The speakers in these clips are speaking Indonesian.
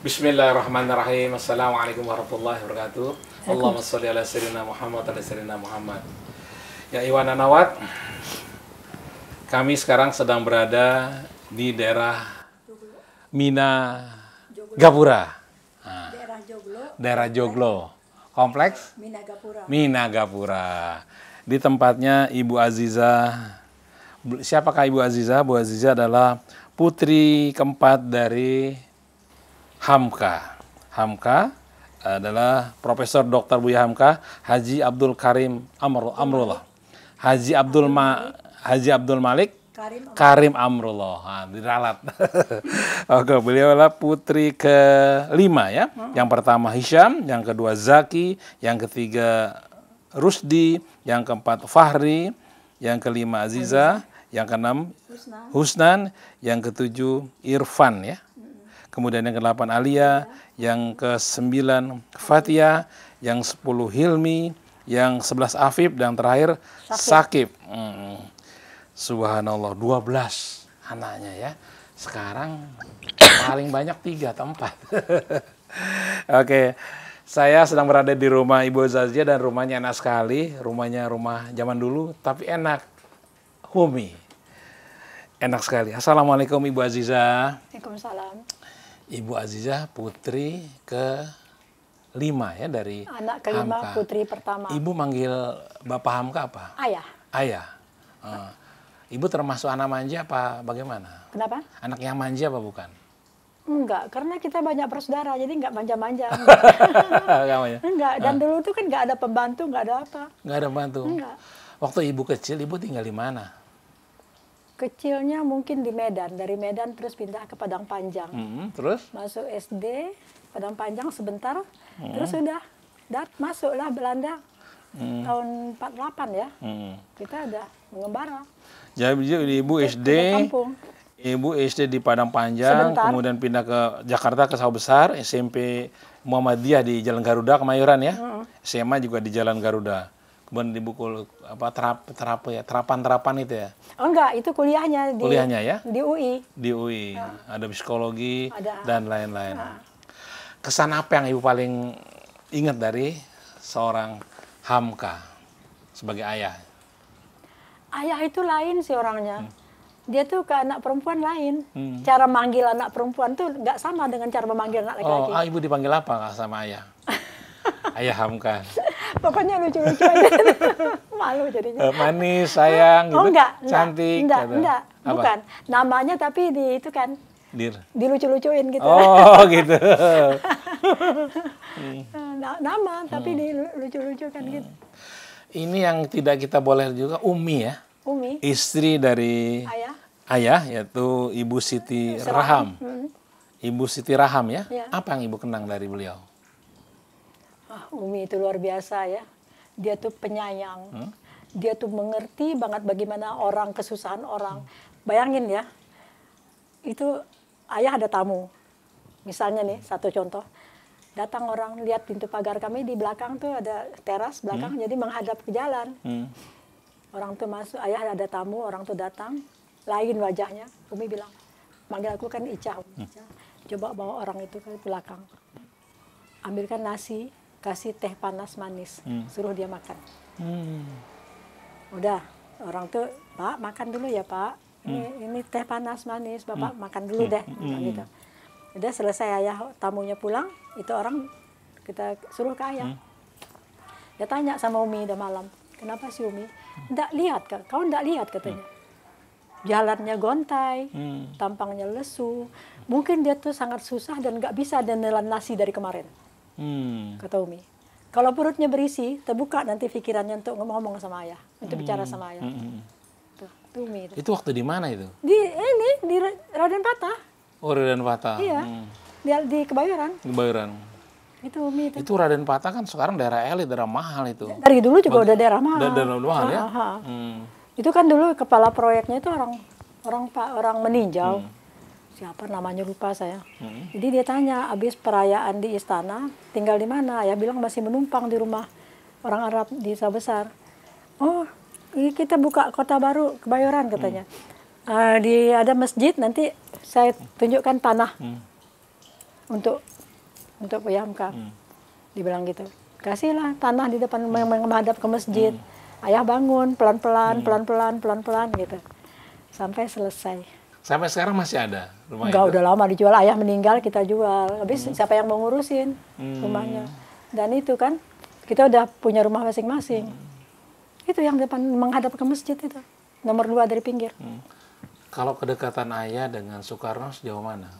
Bismillahirrahmanirrahim. Assalamualaikum warahmatullahi wabarakatuh. Allahumma sholli ala sayyidina Muhammad ala sayyidina Muhammad. Ya Iwan Anawat, kami sekarang sedang berada di daerah Mina Gapura. Ah. daerah Joglo. Daerah Joglo. Kompleks mina gapura Di tempatnya Ibu Aziza. Siapakah Ibu Aziza? ibu Aziza adalah putri keempat dari Hamka. Hamka adalah Profesor Dr. Buya Hamka Haji Abdul Karim Amr Amrullah. Haji Abdul Ma Haji Abdul Malik Karim, Karim Amrullah. Nah, diralat. Oke, beliau adalah putri kelima ya. Hmm. Yang pertama Hisham, yang kedua Zaki, yang ketiga Rusdi, yang keempat Fahri, yang kelima Aziza, yang keenam Husnan, Husnan yang ketujuh Irfan ya. Hmm. Kemudian yang kedelapan Alia, ya. yang kesembilan Fatia, yang sepuluh Hilmi, yang sebelas Afif, dan terakhir Sakib. Sakib. Hmm. Subhanallah 12 anaknya ya. Sekarang paling banyak tiga tempat. empat. Oke, saya sedang berada di rumah Ibu Zazia dan rumahnya enak sekali. Rumahnya rumah zaman dulu tapi enak. Humi. Enak sekali. Assalamualaikum Ibu Aziza. Waalaikumsalam. Ibu Aziza putri ke lima ya dari anak kelima Hamka. putri pertama. Ibu manggil Bapak Hamka apa? Ayah. Ayah. Uh. Ibu termasuk anak manja apa bagaimana? Kenapa? Anak yang manja apa bukan? Enggak, karena kita banyak bersaudara, jadi enggak manja-manja. enggak manja? Enggak, dan ah. dulu tuh kan enggak ada pembantu, enggak ada apa. Enggak ada pembantu? Enggak. Waktu ibu kecil, ibu tinggal di mana? Kecilnya mungkin di Medan, dari Medan terus pindah ke Padang Panjang. Hmm, terus? Masuk SD, Padang Panjang sebentar, hmm. terus sudah dat masuklah Belanda hmm. tahun 48 ya. Hmm. Kita ada mengembara. Jadi ibu SD, ibu SD di Padang Panjang, Sebentar. kemudian pindah ke Jakarta ke Sawah Besar, SMP Muhammadiyah di Jalan Garuda Kemayoran ya, hmm. SMA juga di Jalan Garuda. Kemudian dibukul apa terap terap ya terapan terapan itu ya? Oh enggak, itu kuliahnya di kuliahnya ya di UI. Di UI hmm. ada psikologi ada. dan lain-lain. Hmm. Kesan apa yang ibu paling ingat dari seorang Hamka sebagai ayah? ayah itu lain sih orangnya. Hmm. Dia tuh ke anak perempuan lain. Hmm. Cara manggil anak perempuan tuh nggak sama dengan cara memanggil anak laki-laki. Oh, ah, ibu dipanggil apa sama ayah? ayah Hamka. Pokoknya lucu-lucu aja. Malu jadinya. Eh, manis, sayang, oh, gitu. Oh, enggak, cantik. Enggak, kata. Gitu. enggak. Apa? Bukan. Namanya tapi di itu kan. Dir. Dilucu-lucuin gitu. Oh, gitu. Hmm. Nah, nama, tapi hmm. dilucu-lucukan hmm. gitu. Ini yang tidak kita boleh juga Umi ya. Umi. Istri dari ayah, ayah yaitu Ibu Siti Serang. Raham. Hmm. Ibu Siti Raham ya. ya. Apa yang Ibu kenang dari beliau? Ah, Umi itu luar biasa ya. Dia tuh penyayang. Hmm? Dia tuh mengerti banget bagaimana orang kesusahan orang. Hmm. Bayangin ya. Itu ayah ada tamu. Misalnya nih satu contoh datang orang lihat pintu pagar kami di belakang tuh ada teras belakang hmm. jadi menghadap ke jalan hmm. orang tuh masuk ayah ada tamu orang tuh datang lain wajahnya Umi bilang manggil aku kan Ica hmm. coba bawa orang itu ke belakang ambilkan nasi kasih teh panas manis hmm. suruh dia makan hmm. udah orang tuh pak makan dulu ya pak ini, hmm. ini teh panas manis bapak hmm. makan dulu deh hmm. gitu udah selesai ayah tamunya pulang itu orang kita suruh ke ayah hmm. dia tanya sama Umi udah malam kenapa si Umi tidak lihat kak kau tidak lihat katanya hmm. jalannya gontai hmm. tampangnya lesu mungkin dia tuh sangat susah dan nggak bisa dan nelan nasi dari kemarin hmm. kata Umi kalau perutnya berisi terbuka nanti pikirannya untuk ngomong sama ayah untuk hmm. bicara sama ayah hmm, hmm. tuh, tuh Umi itu. itu waktu di mana itu di ini di Raden Patah Oh Raden Pata, Iya. Hmm. Di, di Kebayoran. Kebayoran. Itu Umi itu. Itu Raden Pata kan sekarang daerah elit, daerah mahal itu. Dari dulu juga Bagi, udah daerah mahal. Da daerah mahal ya. Hmm. Itu kan dulu kepala proyeknya itu orang orang pak orang meninjau. Hmm. Siapa namanya lupa saya. Hmm. Jadi dia tanya, habis perayaan di istana, tinggal di mana? Ya bilang masih menumpang di rumah orang Arab di Sabesar. Oh, kita buka kota baru Kebayoran katanya. Hmm uh, di ada masjid nanti saya tunjukkan tanah hmm. untuk untuk puyamka hmm. dibilang gitu kasihlah tanah di depan hmm. menghadap ke masjid hmm. ayah bangun pelan pelan hmm. pelan pelan pelan pelan gitu sampai selesai sampai sekarang masih ada rumah Enggak, itu? udah lama dijual ayah meninggal kita jual habis hmm. siapa yang mau ngurusin hmm. rumahnya dan itu kan kita udah punya rumah masing-masing hmm. itu yang depan menghadap ke masjid itu nomor dua dari pinggir hmm. Kalau kedekatan ayah dengan Soekarno sejauh mana?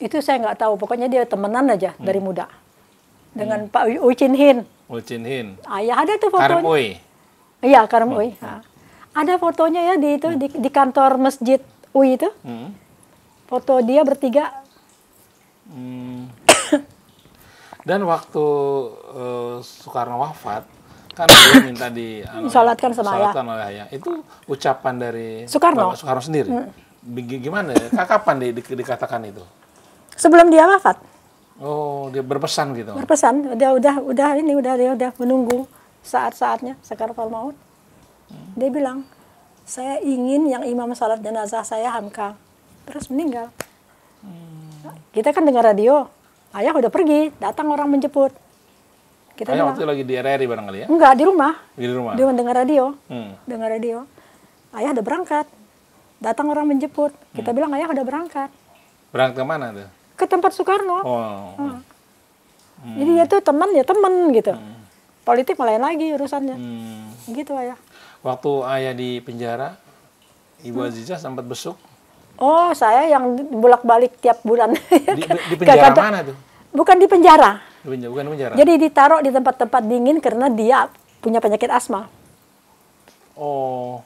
Itu saya nggak tahu. Pokoknya dia temenan aja hmm. dari muda. Dengan hmm. Pak Ucin Hin. Ucin Hin. Ayah ada tuh fotonya. Karmui. Iya, Karmui. Hmm. Ada fotonya ya di itu hmm. di, di kantor masjid Uy itu. Hmm. Foto dia bertiga. Hmm. Dan waktu uh, Soekarno wafat, kan dia ya, minta di hmm, anu ya, salatkan sama ayah. oleh ayah. Itu ucapan dari Soekarno, Bapak Soekarno sendiri. Hmm. Gimana ya? Kapan di, di, dikatakan itu? Sebelum dia wafat. Oh, dia berpesan gitu. Berpesan, udah udah udah ini udah dia udah menunggu saat-saatnya sekarang maut. Hmm. Dia bilang, "Saya ingin yang imam salat jenazah saya Hamka." Terus meninggal. Hmm. Kita kan dengar radio, ayah udah pergi, datang orang menjemput kita Kayaknya waktu itu lagi di RRI barangkali ya? Enggak, di rumah. Di rumah? Dia mendengar radio. Hmm. Dengar radio. Ayah ada berangkat. Datang orang menjemput. Kita hmm. bilang, ayah ada berangkat. Berangkat ke mana tuh? Ke tempat Soekarno. Oh. Hmm. Hmm. Jadi itu ya teman ya teman gitu. Hmm. Politik malah lagi urusannya. Hmm. Gitu ayah. Waktu ayah di penjara, Ibu hmm. Aziza sempat besuk? Oh, saya yang bolak-balik tiap bulan. di, di penjara Kata, mana tuh? Bukan di penjara Bukan penjara. Jadi ditaruh di tempat-tempat dingin karena dia punya penyakit asma. Oh.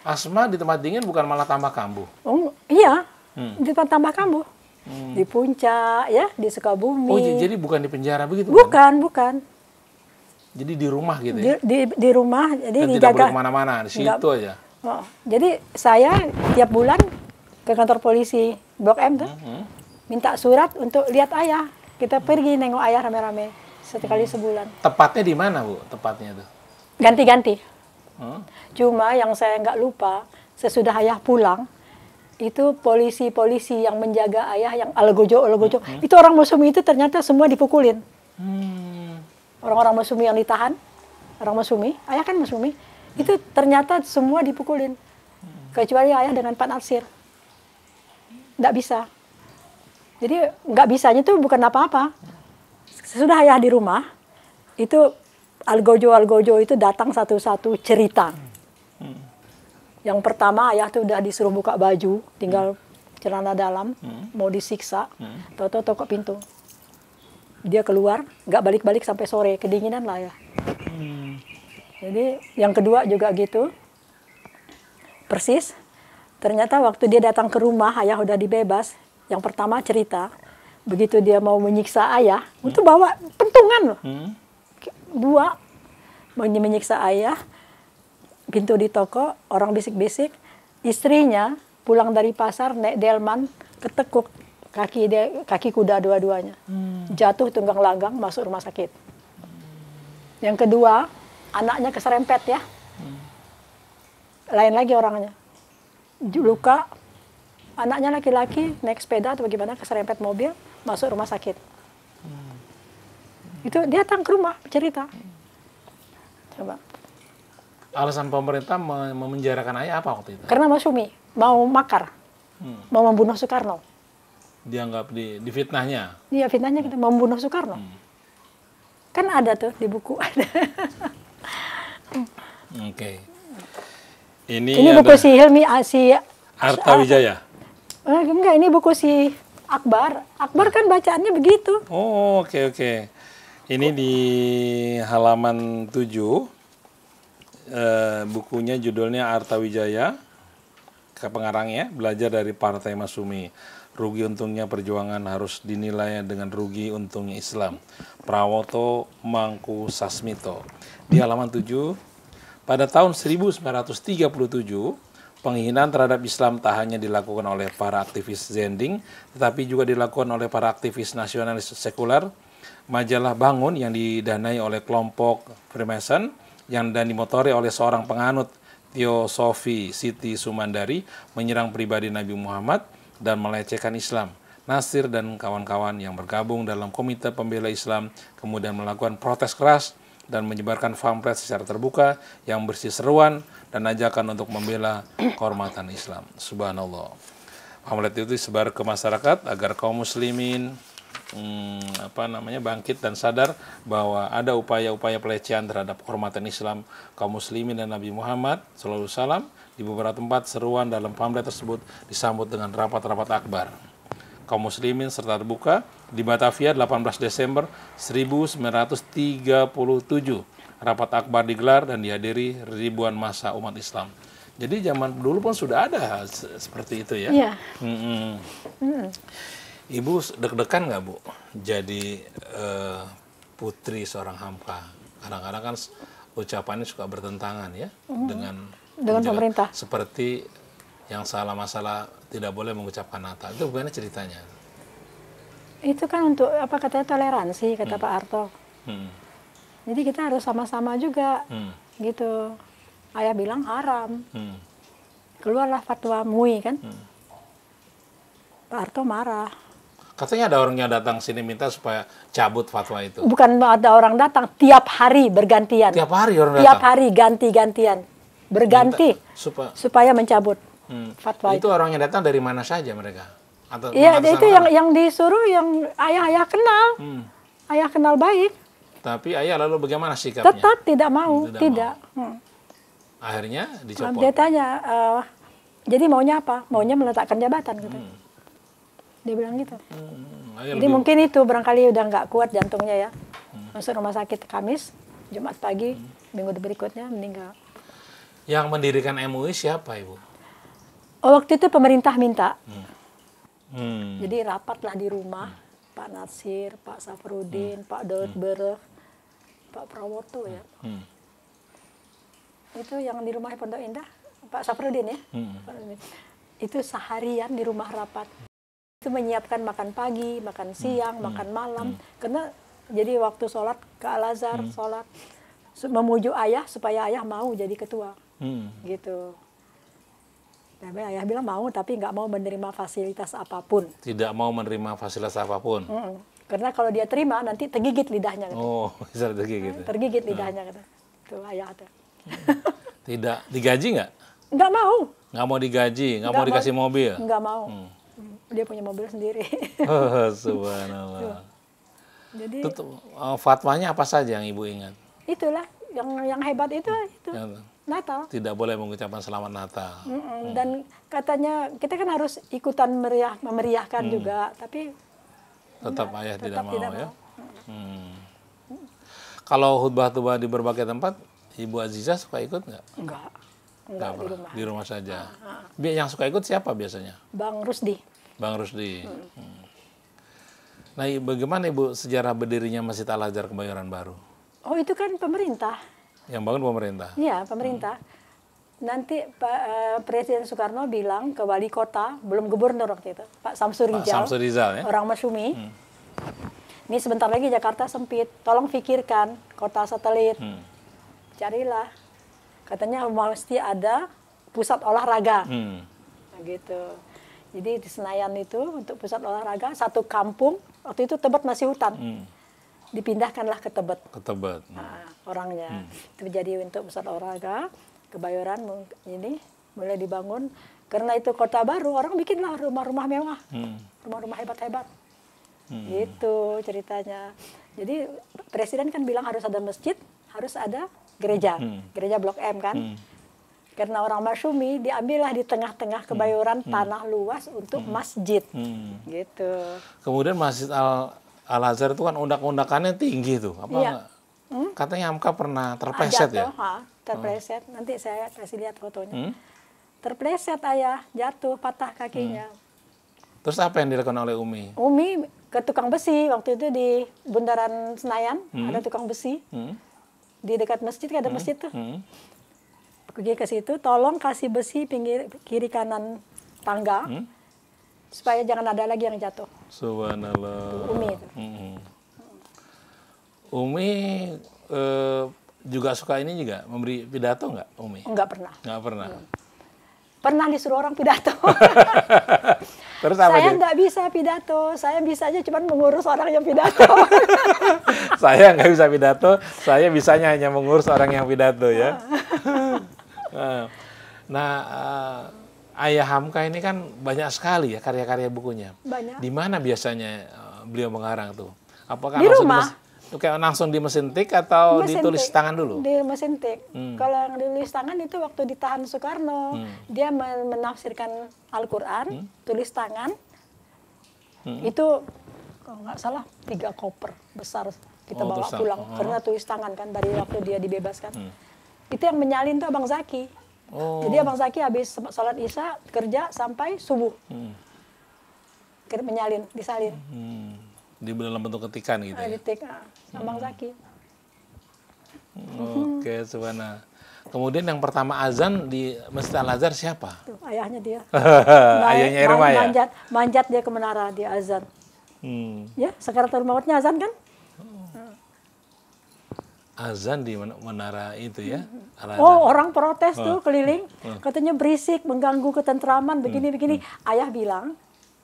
Asma di tempat dingin bukan malah tambah kambuh. Oh, iya. Hmm. Di tempat tambah kambuh. Hmm. Di puncak ya, di Sukabumi. Oh, jadi bukan di penjara begitu? Bukan, kan? bukan. Jadi di rumah gitu ya? Di, di, rumah, jadi Dan dijaga. tidak boleh kemana-mana, di situ Enggak. aja? Oh, jadi saya tiap bulan ke kantor polisi Blok M tuh, -hmm. hmm. minta surat untuk lihat ayah. Kita pergi nengok ayah rame-rame sekali hmm. sebulan. Tepatnya di mana bu? Tepatnya tuh? Ganti-ganti. Hmm? Cuma yang saya nggak lupa sesudah ayah pulang itu polisi-polisi yang menjaga ayah yang algojo algojo hmm? itu orang Muslim itu ternyata semua dipukulin. Hmm. Orang-orang Muslim yang ditahan, orang Muslim, ayah kan Muslim, hmm. itu ternyata semua dipukulin. Hmm. Kecuali ayah dengan Pak Nasir. Nggak bisa jadi nggak bisanya tuh bukan apa-apa. Sesudah ayah di rumah, itu algojo-algojo itu datang satu-satu cerita. Yang pertama ayah tuh udah disuruh buka baju, tinggal celana dalam, mau disiksa, hmm. toto toko pintu. Dia keluar, nggak balik-balik sampai sore, kedinginan lah ya. Jadi yang kedua juga gitu, persis. Ternyata waktu dia datang ke rumah, ayah udah dibebas, yang pertama cerita, begitu dia mau menyiksa ayah, hmm. itu bawa pentungan loh. Hmm. Dua, menyiksa ayah, pintu di toko, orang bisik-bisik, istrinya pulang dari pasar, naik Delman, ketekuk kaki dia, kaki kuda dua-duanya. Hmm. Jatuh tunggang langgang, masuk rumah sakit. Yang kedua, anaknya keserempet ya. Hmm. Lain lagi orangnya. Luka anaknya laki-laki naik sepeda atau bagaimana keserempet mobil masuk rumah sakit hmm. itu dia datang ke rumah cerita coba alasan pemerintah memenjarakan ayah apa waktu itu karena Mas Umi mau makar hmm. mau membunuh Soekarno dianggap di, di fitnahnya iya fitnahnya kita gitu, mau membunuh Soekarno hmm. kan ada tuh di buku hmm. oke okay. ini ini buku si Hilmi ah, si Arta Wijaya Eh, enggak, ini buku si Akbar. Akbar kan bacaannya begitu. Oh, oke okay, oke. Okay. Ini di halaman 7. Eh, bukunya judulnya Arta Wijaya. Ke ya, belajar dari Partai Masumi. Rugi untungnya perjuangan harus dinilai dengan rugi untungnya Islam. Prawoto Mangku Sasmito. Di halaman 7, pada tahun 1937, Penghinaan terhadap Islam tak hanya dilakukan oleh para aktivis Zending, tetapi juga dilakukan oleh para aktivis nasionalis sekuler. Majalah Bangun yang didanai oleh kelompok Freemason yang dan dimotori oleh seorang penganut Teosofi Siti Sumandari menyerang pribadi Nabi Muhammad dan melecehkan Islam. Nasir dan kawan-kawan yang bergabung dalam Komite Pembela Islam kemudian melakukan protes keras dan menyebarkan pamflet secara terbuka yang berisi seruan dan ajakan untuk membela kehormatan Islam. Subhanallah. Pamflet itu disebar ke masyarakat agar kaum muslimin hmm, apa namanya bangkit dan sadar bahwa ada upaya-upaya pelecehan terhadap kehormatan Islam kaum muslimin dan Nabi Muhammad sallallahu salam di beberapa tempat seruan dalam pamflet tersebut disambut dengan rapat-rapat akbar kaum muslimin serta terbuka di Batavia 18 Desember 1937 Rapat akbar digelar dan dihadiri ribuan masa umat Islam. Jadi zaman dulu pun sudah ada seperti itu ya. Iya. Hmm. Hmm. Ibu deg-degan nggak bu? Jadi uh, putri seorang hamka. Kadang-kadang kan ucapannya suka bertentangan ya hmm. dengan dengan pemerintah. Seperti yang salah masalah tidak boleh mengucapkan Natal. Itu bagaimana ceritanya? Itu kan untuk apa katanya toleransi kata hmm. Pak Arto. Hmm. Jadi kita harus sama-sama juga, hmm. gitu. Ayah bilang haram. Hmm. Keluarlah fatwa MUI kan. Hmm. Pak Harto marah. Katanya ada orang yang datang sini minta supaya cabut fatwa itu. Bukan ada orang datang, tiap hari bergantian. Tiap hari orang datang. Tiap hari ganti-gantian. Berganti minta, supaya, supaya mencabut hmm. fatwa itu. Itu orang yang datang dari mana saja mereka? Iya, itu yang yang disuruh yang ayah-ayah kenal. Hmm. Ayah kenal baik. Tapi ayah lalu bagaimana sikapnya? Tetap tidak mau, tidak. tidak. Mau. Hmm. Akhirnya nah, dicopot. Dia tanya, uh, jadi maunya apa? Maunya meletakkan jabatan gitu. Hmm. Dia bilang gitu. Hmm. hmm, hmm. jadi lebih... mungkin itu barangkali udah nggak kuat jantungnya ya. Hmm. Masuk rumah sakit Kamis, Jumat pagi, hmm. minggu berikutnya meninggal. Yang mendirikan MUI siapa ibu? Oh, waktu itu pemerintah minta. Hmm. Hmm. Jadi rapatlah di rumah. Hmm. Pak Nasir, Pak Safrudin, hmm. Pak Daud hmm. Pak Prawoto ya. Hmm. Itu yang di rumah Pondok Indah, Pak Saprudin ya. Hmm. Itu seharian di rumah rapat. Itu menyiapkan makan pagi, makan hmm. siang, hmm. makan malam. Hmm. Karena jadi waktu sholat ke Al-Azhar, hmm. sholat memuju ayah supaya ayah mau jadi ketua. Hmm. Gitu. Tapi ayah bilang mau, tapi nggak mau menerima fasilitas apapun. Tidak mau menerima fasilitas apapun. Mm -mm. Karena kalau dia terima nanti tergigit lidahnya. Kata. Gitu. Oh, bisa tergigit. Ya. Eh, tergigit hmm. lidahnya kata. Gitu. tuh ayah kata. Tidak digaji nggak? Nggak mau. Nggak mau digaji, nggak mau dikasih mau, mobil. Nggak mau. Hmm. hmm dia punya mobil sendiri. oh, subhanallah. Jadi tuh, uh, fatwanya apa saja yang ibu ingat? Itulah yang yang hebat itu hmm. itu. ya. Natal. Tidak boleh mengucapkan selamat Natal. Mm -mm. Hmm. Dan katanya kita kan harus ikutan meriah memeriahkan hmm. juga, tapi tetap Enggak, ayah tetap tidak, tidak mau, mau ya. Hmm. Kalau khutbah-khutbah di berbagai tempat, Ibu Aziza suka ikut nggak? Nggak. Nggak di rumah. Di rumah saja. Ah, ah. Bi yang suka ikut siapa biasanya? Bang Rusdi. Bang Rusdi. Hmm. Hmm. Nah, bagaimana Ibu sejarah berdirinya Masjid Al Azhar Kebayoran Baru? Oh, itu kan pemerintah. Yang bangun pemerintah. Iya, pemerintah. Hmm nanti Pak uh, Presiden Soekarno bilang ke wali kota, belum gubernur waktu itu, Pak Samsur Rizal, Pak Samsur Rizal ya? orang Masumi. Hmm. Ini sebentar lagi Jakarta sempit, tolong pikirkan kota satelit. Hmm. Carilah. Katanya mesti ada pusat olahraga. Hmm. Nah, gitu. Jadi di Senayan itu untuk pusat olahraga satu kampung, waktu itu Tebet masih hutan. Hmm dipindahkanlah ke Tebet. Ke Tebet. Nah, orangnya hmm. itu untuk pusat olahraga. Kebayoran ini mulai dibangun karena itu kota baru orang bikinlah rumah-rumah mewah hmm. rumah-rumah hebat-hebat hmm. Itu ceritanya jadi presiden kan bilang harus ada masjid harus ada gereja hmm. gereja blok M kan hmm. karena orang Masyumi diambillah di tengah-tengah hmm. kebayoran hmm. tanah luas untuk hmm. masjid hmm. gitu kemudian masjid al al Azhar itu kan undak-undakannya tinggi tuh apa iya. hmm? katanya Amka pernah terpeset ya ha terpleset oh. nanti saya kasih lihat fotonya hmm? terpleset ayah jatuh patah kakinya hmm. terus apa yang dilakukan oleh Umi Umi ke tukang besi waktu itu di Bundaran Senayan hmm. ada tukang besi hmm. di dekat masjid ada hmm. masjid tuh hmm. pergi ke situ tolong kasih besi pinggir kiri kanan tangga hmm? supaya jangan ada lagi yang jatuh subhanallah Umi hmm, hmm. Umi eh, juga suka ini juga memberi pidato nggak Umi? Nggak pernah. Nggak pernah. Hmm. Pernah disuruh orang pidato. Terus apa saya nggak bisa pidato, saya bisanya cuma mengurus orang yang pidato. saya nggak bisa pidato, saya bisanya hanya mengurus orang yang pidato ya. Ah. nah, uh, Ayah Hamka ini kan banyak sekali ya karya-karya bukunya. Banyak. Di mana biasanya eh, beliau mengarang tuh? Apakah di rumah? Di Oke, langsung di mesin tik atau mesin ditulis tik. tangan dulu? Di mesin tik. Hmm. Kalau yang ditulis tangan itu waktu ditahan Soekarno, hmm. dia menafsirkan Al-Qur'an, hmm. tulis tangan. Hmm. Itu kalau nggak salah tiga koper besar kita oh, bawa besar. pulang oh. karena tulis tangan kan dari waktu dia dibebaskan. Hmm. Itu yang menyalin tuh Abang Zaki. Oh. Jadi Abang Zaki habis sholat Isya kerja sampai subuh. Hmm. Menyalin, disalin. Hmm di dalam bentuk ketikan gitu. Ah, ya? Ah, abang sambang hmm. hmm. Oke, okay, Subhana. Kemudian yang pertama azan di Masjid Al Azhar siapa? Tuh, ayahnya dia. ayahnya Irma ya. Manjat, manjat dia ke menara di azan. Hmm. Ya, sekarang terumahnya azan kan? Oh. Azan di menara itu ya? Hmm. Oh, orang protes tuh oh. keliling, oh. katanya berisik, mengganggu ketentraman hmm. begini-begini. Begini. Hmm. Ayah bilang,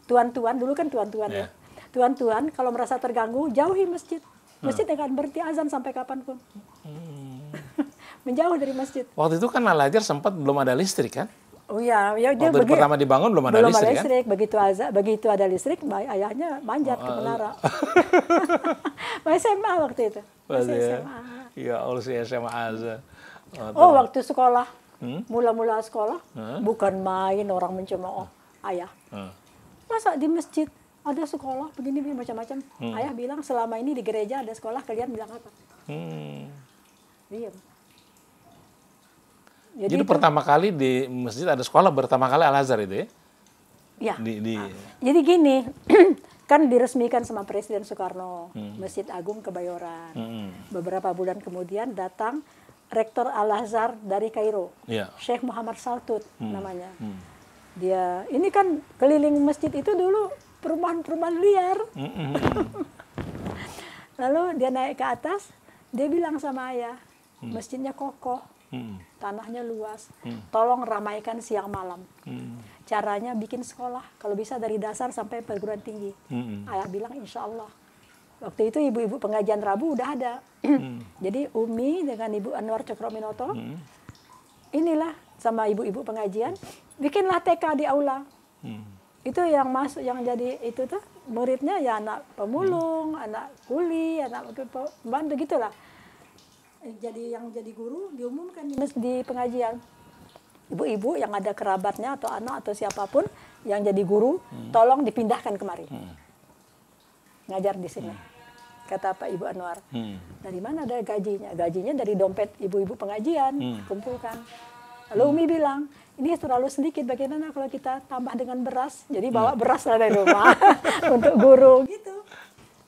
tuan-tuan dulu kan tuan-tuan yeah. ya, ya tuan-tuan kalau merasa terganggu jauhi masjid masjid hmm. akan berhenti azan sampai kapanpun hmm. menjauh dari masjid waktu itu kan Al Hajar sempat belum ada listrik kan Oh iya, ya dia Waktu begi, pertama dibangun belum ada belum listrik, ada listrik kan? begitu azan, begitu ada listrik ayahnya manjat oh, ke menara. Masih SMA waktu itu. Masih SMA. Ya. ya Allah si SMA Azan. Oh, oh waktu sekolah. mula hmm? Mula-mula sekolah hmm? bukan main orang mencemooh ayah. Hmm. Masa di masjid ada sekolah begini begini macam-macam hmm. ayah bilang selama ini di gereja ada sekolah kalian bilang apa hmm. Iya. jadi, jadi itu, pertama kali di masjid ada sekolah pertama kali Al Azhar itu ya ya di, di... Ah. jadi gini kan diresmikan sama Presiden Soekarno hmm. Masjid Agung Kebayoran hmm. beberapa bulan kemudian datang rektor Al Azhar dari Kairo ya. Syekh Muhammad Saltut hmm. namanya hmm. dia ini kan keliling masjid itu dulu perumahan-perumahan liar. Lalu dia naik ke atas, dia bilang sama ayah, mm. masjidnya kokoh, mm. tanahnya luas, mm. tolong ramaikan siang malam. Mm. Caranya bikin sekolah, kalau bisa dari dasar sampai perguruan tinggi. Ayah bilang insya Allah. Waktu itu ibu-ibu pengajian Rabu udah ada. Jadi Umi dengan Ibu Anwar Cokrominoto, inilah sama ibu-ibu pengajian, bikinlah TK di aula itu yang masuk yang jadi itu tuh muridnya ya anak pemulung, hmm. anak kuli, anak pembantu gitulah. Eh, jadi yang jadi guru diumumkan di di pengajian. Ibu-ibu yang ada kerabatnya atau anak atau siapapun yang jadi guru, hmm. tolong dipindahkan kemari. Hmm. Ngajar di sini. Hmm. Kata Pak Ibu Anwar. Hmm. Dari mana ada gajinya? Gajinya dari dompet ibu-ibu pengajian, hmm. kumpulkan. Lalu Umi hmm. bilang, ini terlalu sedikit. Bagaimana kalau kita tambah dengan beras? Jadi iya. bawa beras dari rumah untuk guru gitu.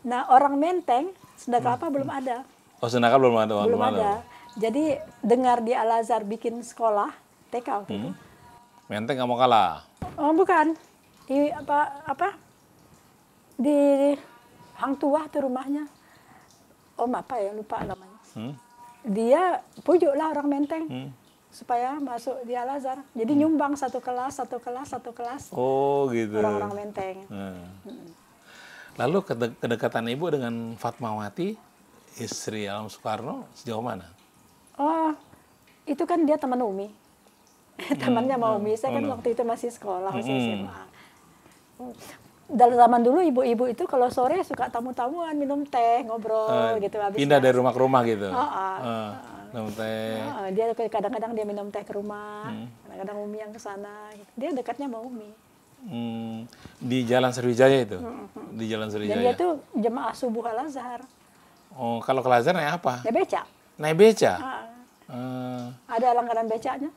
Nah orang Menteng sunda kelapa belum hmm. ada. Oh sedekah belum ada. Belum, ada. Jadi dengar di Al Azhar bikin sekolah TK waktu hmm. itu. Menteng nggak mau kalah. Oh bukan. Di apa apa di Hang Tuah tuh rumahnya. Om oh, apa ya lupa namanya. Hmm? Dia pujuklah orang Menteng. Hmm supaya masuk di Al Azhar. Jadi hmm. nyumbang satu kelas, satu kelas, satu kelas. Oh gitu. Orang-orang Menteng. Nah. Hmm. Lalu kedekatan ibu dengan Fatmawati, istri Alam Soekarno sejauh mana? Oh, itu kan dia teman Umi. Hmm. Temannya mau hmm. Umi. Saya oh, kan waktu itu masih sekolah, masih hmm. SMA. Dalam zaman dulu ibu-ibu itu kalau sore suka tamu-tamuan minum teh, ngobrol uh, gitu. Habis pindah dari rumah ke rumah gitu minum teh nah, dia kadang-kadang dia minum teh ke rumah kadang hmm. kadang-kadang umi yang ke sana gitu. dia dekatnya sama umi hmm, di jalan Sriwijaya itu hmm. hmm, hmm. di jalan Sriwijaya dan dia itu jemaah subuh al azhar oh kalau ke azhar naik apa naik beca naik beca Ah. Hmm. Ada langganan becanya.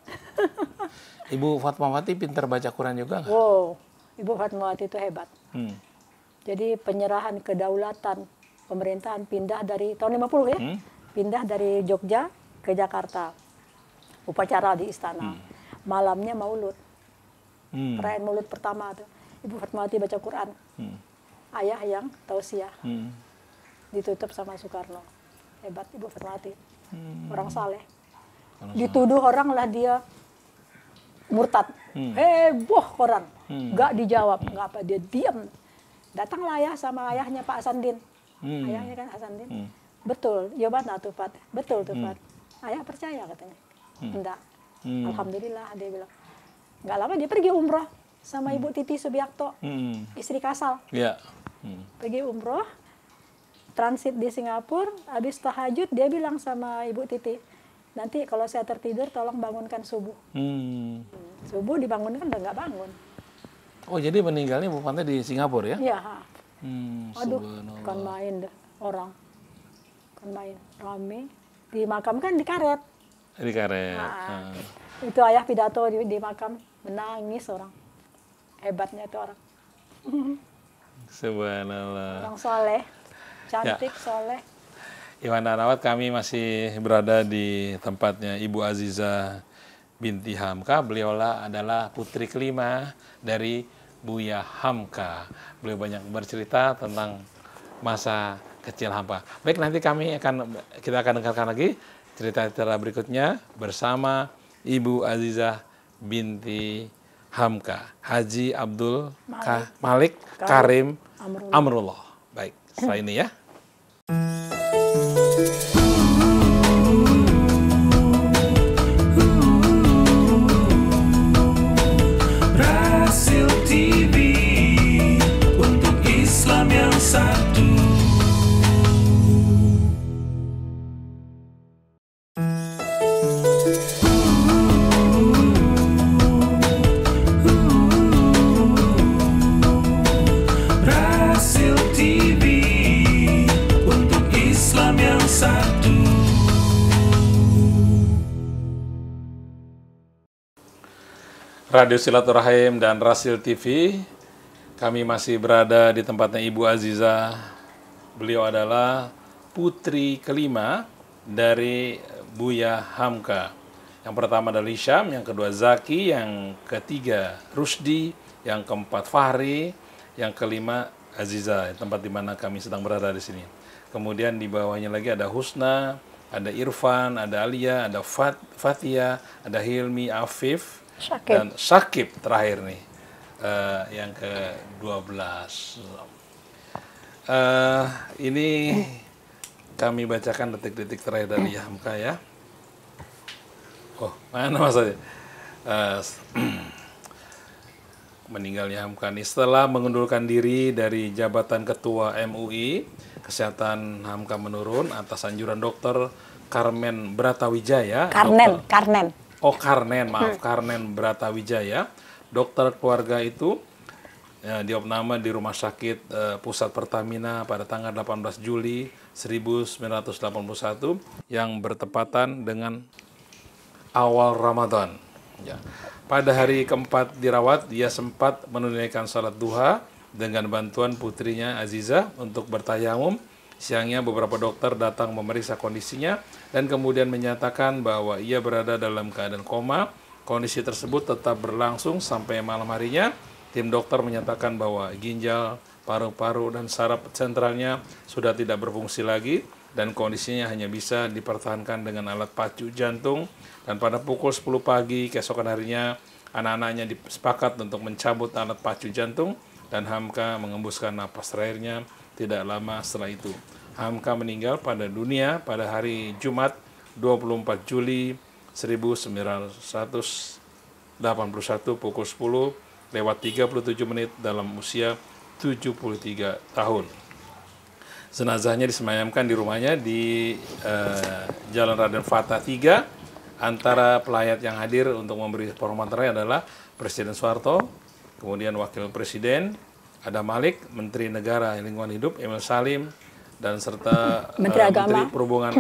Ibu Fatmawati pintar baca Quran juga nggak? Wow, Ibu Fatmawati itu hebat. Hmm. Jadi penyerahan kedaulatan pemerintahan pindah dari tahun 50 ya, hmm? pindah dari Jogja ke Jakarta. Upacara di istana. Hmm. Malamnya maulud. Hmm. Perayaan maulud pertama tuh. Ibu Fatmawati baca Quran. Hmm. Ayah yang tausiah. Hmm. Ditutup sama Soekarno. Hebat Ibu Fatmawati. Hmm. Orang saleh. Orang Dituduh saleh. orang lah dia murtad. Hmm. Heboh hmm. nggak Hmm. Gak dijawab. Hmm. apa. Dia diam. Datanglah ayah sama ayahnya Pak Asandin. Hmm. Ayahnya kan Asandin. Hmm. Betul, jawaban ya tuh Pak. Betul tuh hmm. Pak. Hmm ayah percaya katanya hmm. enggak hmm. alhamdulillah dia bilang nggak lama dia pergi umroh sama hmm. ibu titi subiakto hmm. istri kasal yeah. hmm. pergi umroh transit di singapura habis tahajud dia bilang sama ibu titi nanti kalau saya tertidur tolong bangunkan subuh hmm. subuh dibangunkan udah nggak bangun oh jadi meninggalnya Bu Pantai di Singapura ya iya hmm, aduh kan main deh orang kan main rame dimakamkan di kan karet. Di karet. Nah, hmm. Ah. Itu ayah pidato di, di makam, menangis orang. Hebatnya itu orang. Subhanallah. Orang soleh, cantik ya. soleh. Iwan dan kami masih berada di tempatnya Ibu Aziza binti Hamka. Beliaulah adalah putri kelima dari Buya Hamka. Beliau banyak bercerita tentang masa kecil hampa. Baik nanti kami akan kita akan dengarkan lagi cerita-cerita berikutnya bersama Ibu Aziza binti Hamka, Haji Abdul Malik, Malik Karim Amrullah. Amrullah. Baik, setelah ini ya. Radio Silaturahim dan Rasil TV. Kami masih berada di tempatnya Ibu Aziza. Beliau adalah putri kelima dari Buya Hamka. Yang pertama adalah Hisham, yang kedua Zaki, yang ketiga Rusdi, yang keempat Fahri, yang kelima Aziza, tempat di mana kami sedang berada di sini. Kemudian di bawahnya lagi ada Husna, ada Irfan, ada Alia, ada Fat, Fatia, ada Hilmi, Afif, Shakib. dan Sakib terakhir nih uh, yang ke 12 uh, ini kami bacakan detik-detik terakhir dari Hamka ya oh mana maksudnya uh, eh, meninggalnya nih. setelah mengundurkan diri dari jabatan ketua MUI kesehatan Hamka menurun atas anjuran dokter Carmen Bratawijaya Karnen dokter, Karnen oh Karnen maaf hmm. Karnen Bratawijaya dokter keluarga itu ya, diopname di rumah sakit uh, pusat Pertamina pada tanggal 18 Juli 1981 yang bertepatan dengan awal Ramadan. Ya. Pada hari keempat dirawat, dia sempat menunaikan salat duha dengan bantuan putrinya Aziza untuk bertayamum Siangnya beberapa dokter datang memeriksa kondisinya dan kemudian menyatakan bahwa ia berada dalam keadaan koma. Kondisi tersebut tetap berlangsung sampai malam harinya. Tim dokter menyatakan bahwa ginjal, paru-paru, dan saraf sentralnya sudah tidak berfungsi lagi dan kondisinya hanya bisa dipertahankan dengan alat pacu jantung. Dan pada pukul 10 pagi keesokan harinya, anak-anaknya sepakat untuk mencabut alat pacu jantung dan Hamka mengembuskan napas terakhirnya tidak lama setelah itu, Hamka meninggal pada dunia pada hari Jumat 24 Juli 1981 pukul 10 lewat 37 menit dalam usia 73 tahun. Jenazahnya disemayamkan di rumahnya di eh, Jalan Raden Fatah 3 antara pelayat yang hadir untuk memberi terakhir adalah Presiden Soeharto, kemudian Wakil Presiden, ada Malik, Menteri Negara Lingkungan Hidup, Emil Salim, dan serta Menteri, uh, Agama. Perhubungan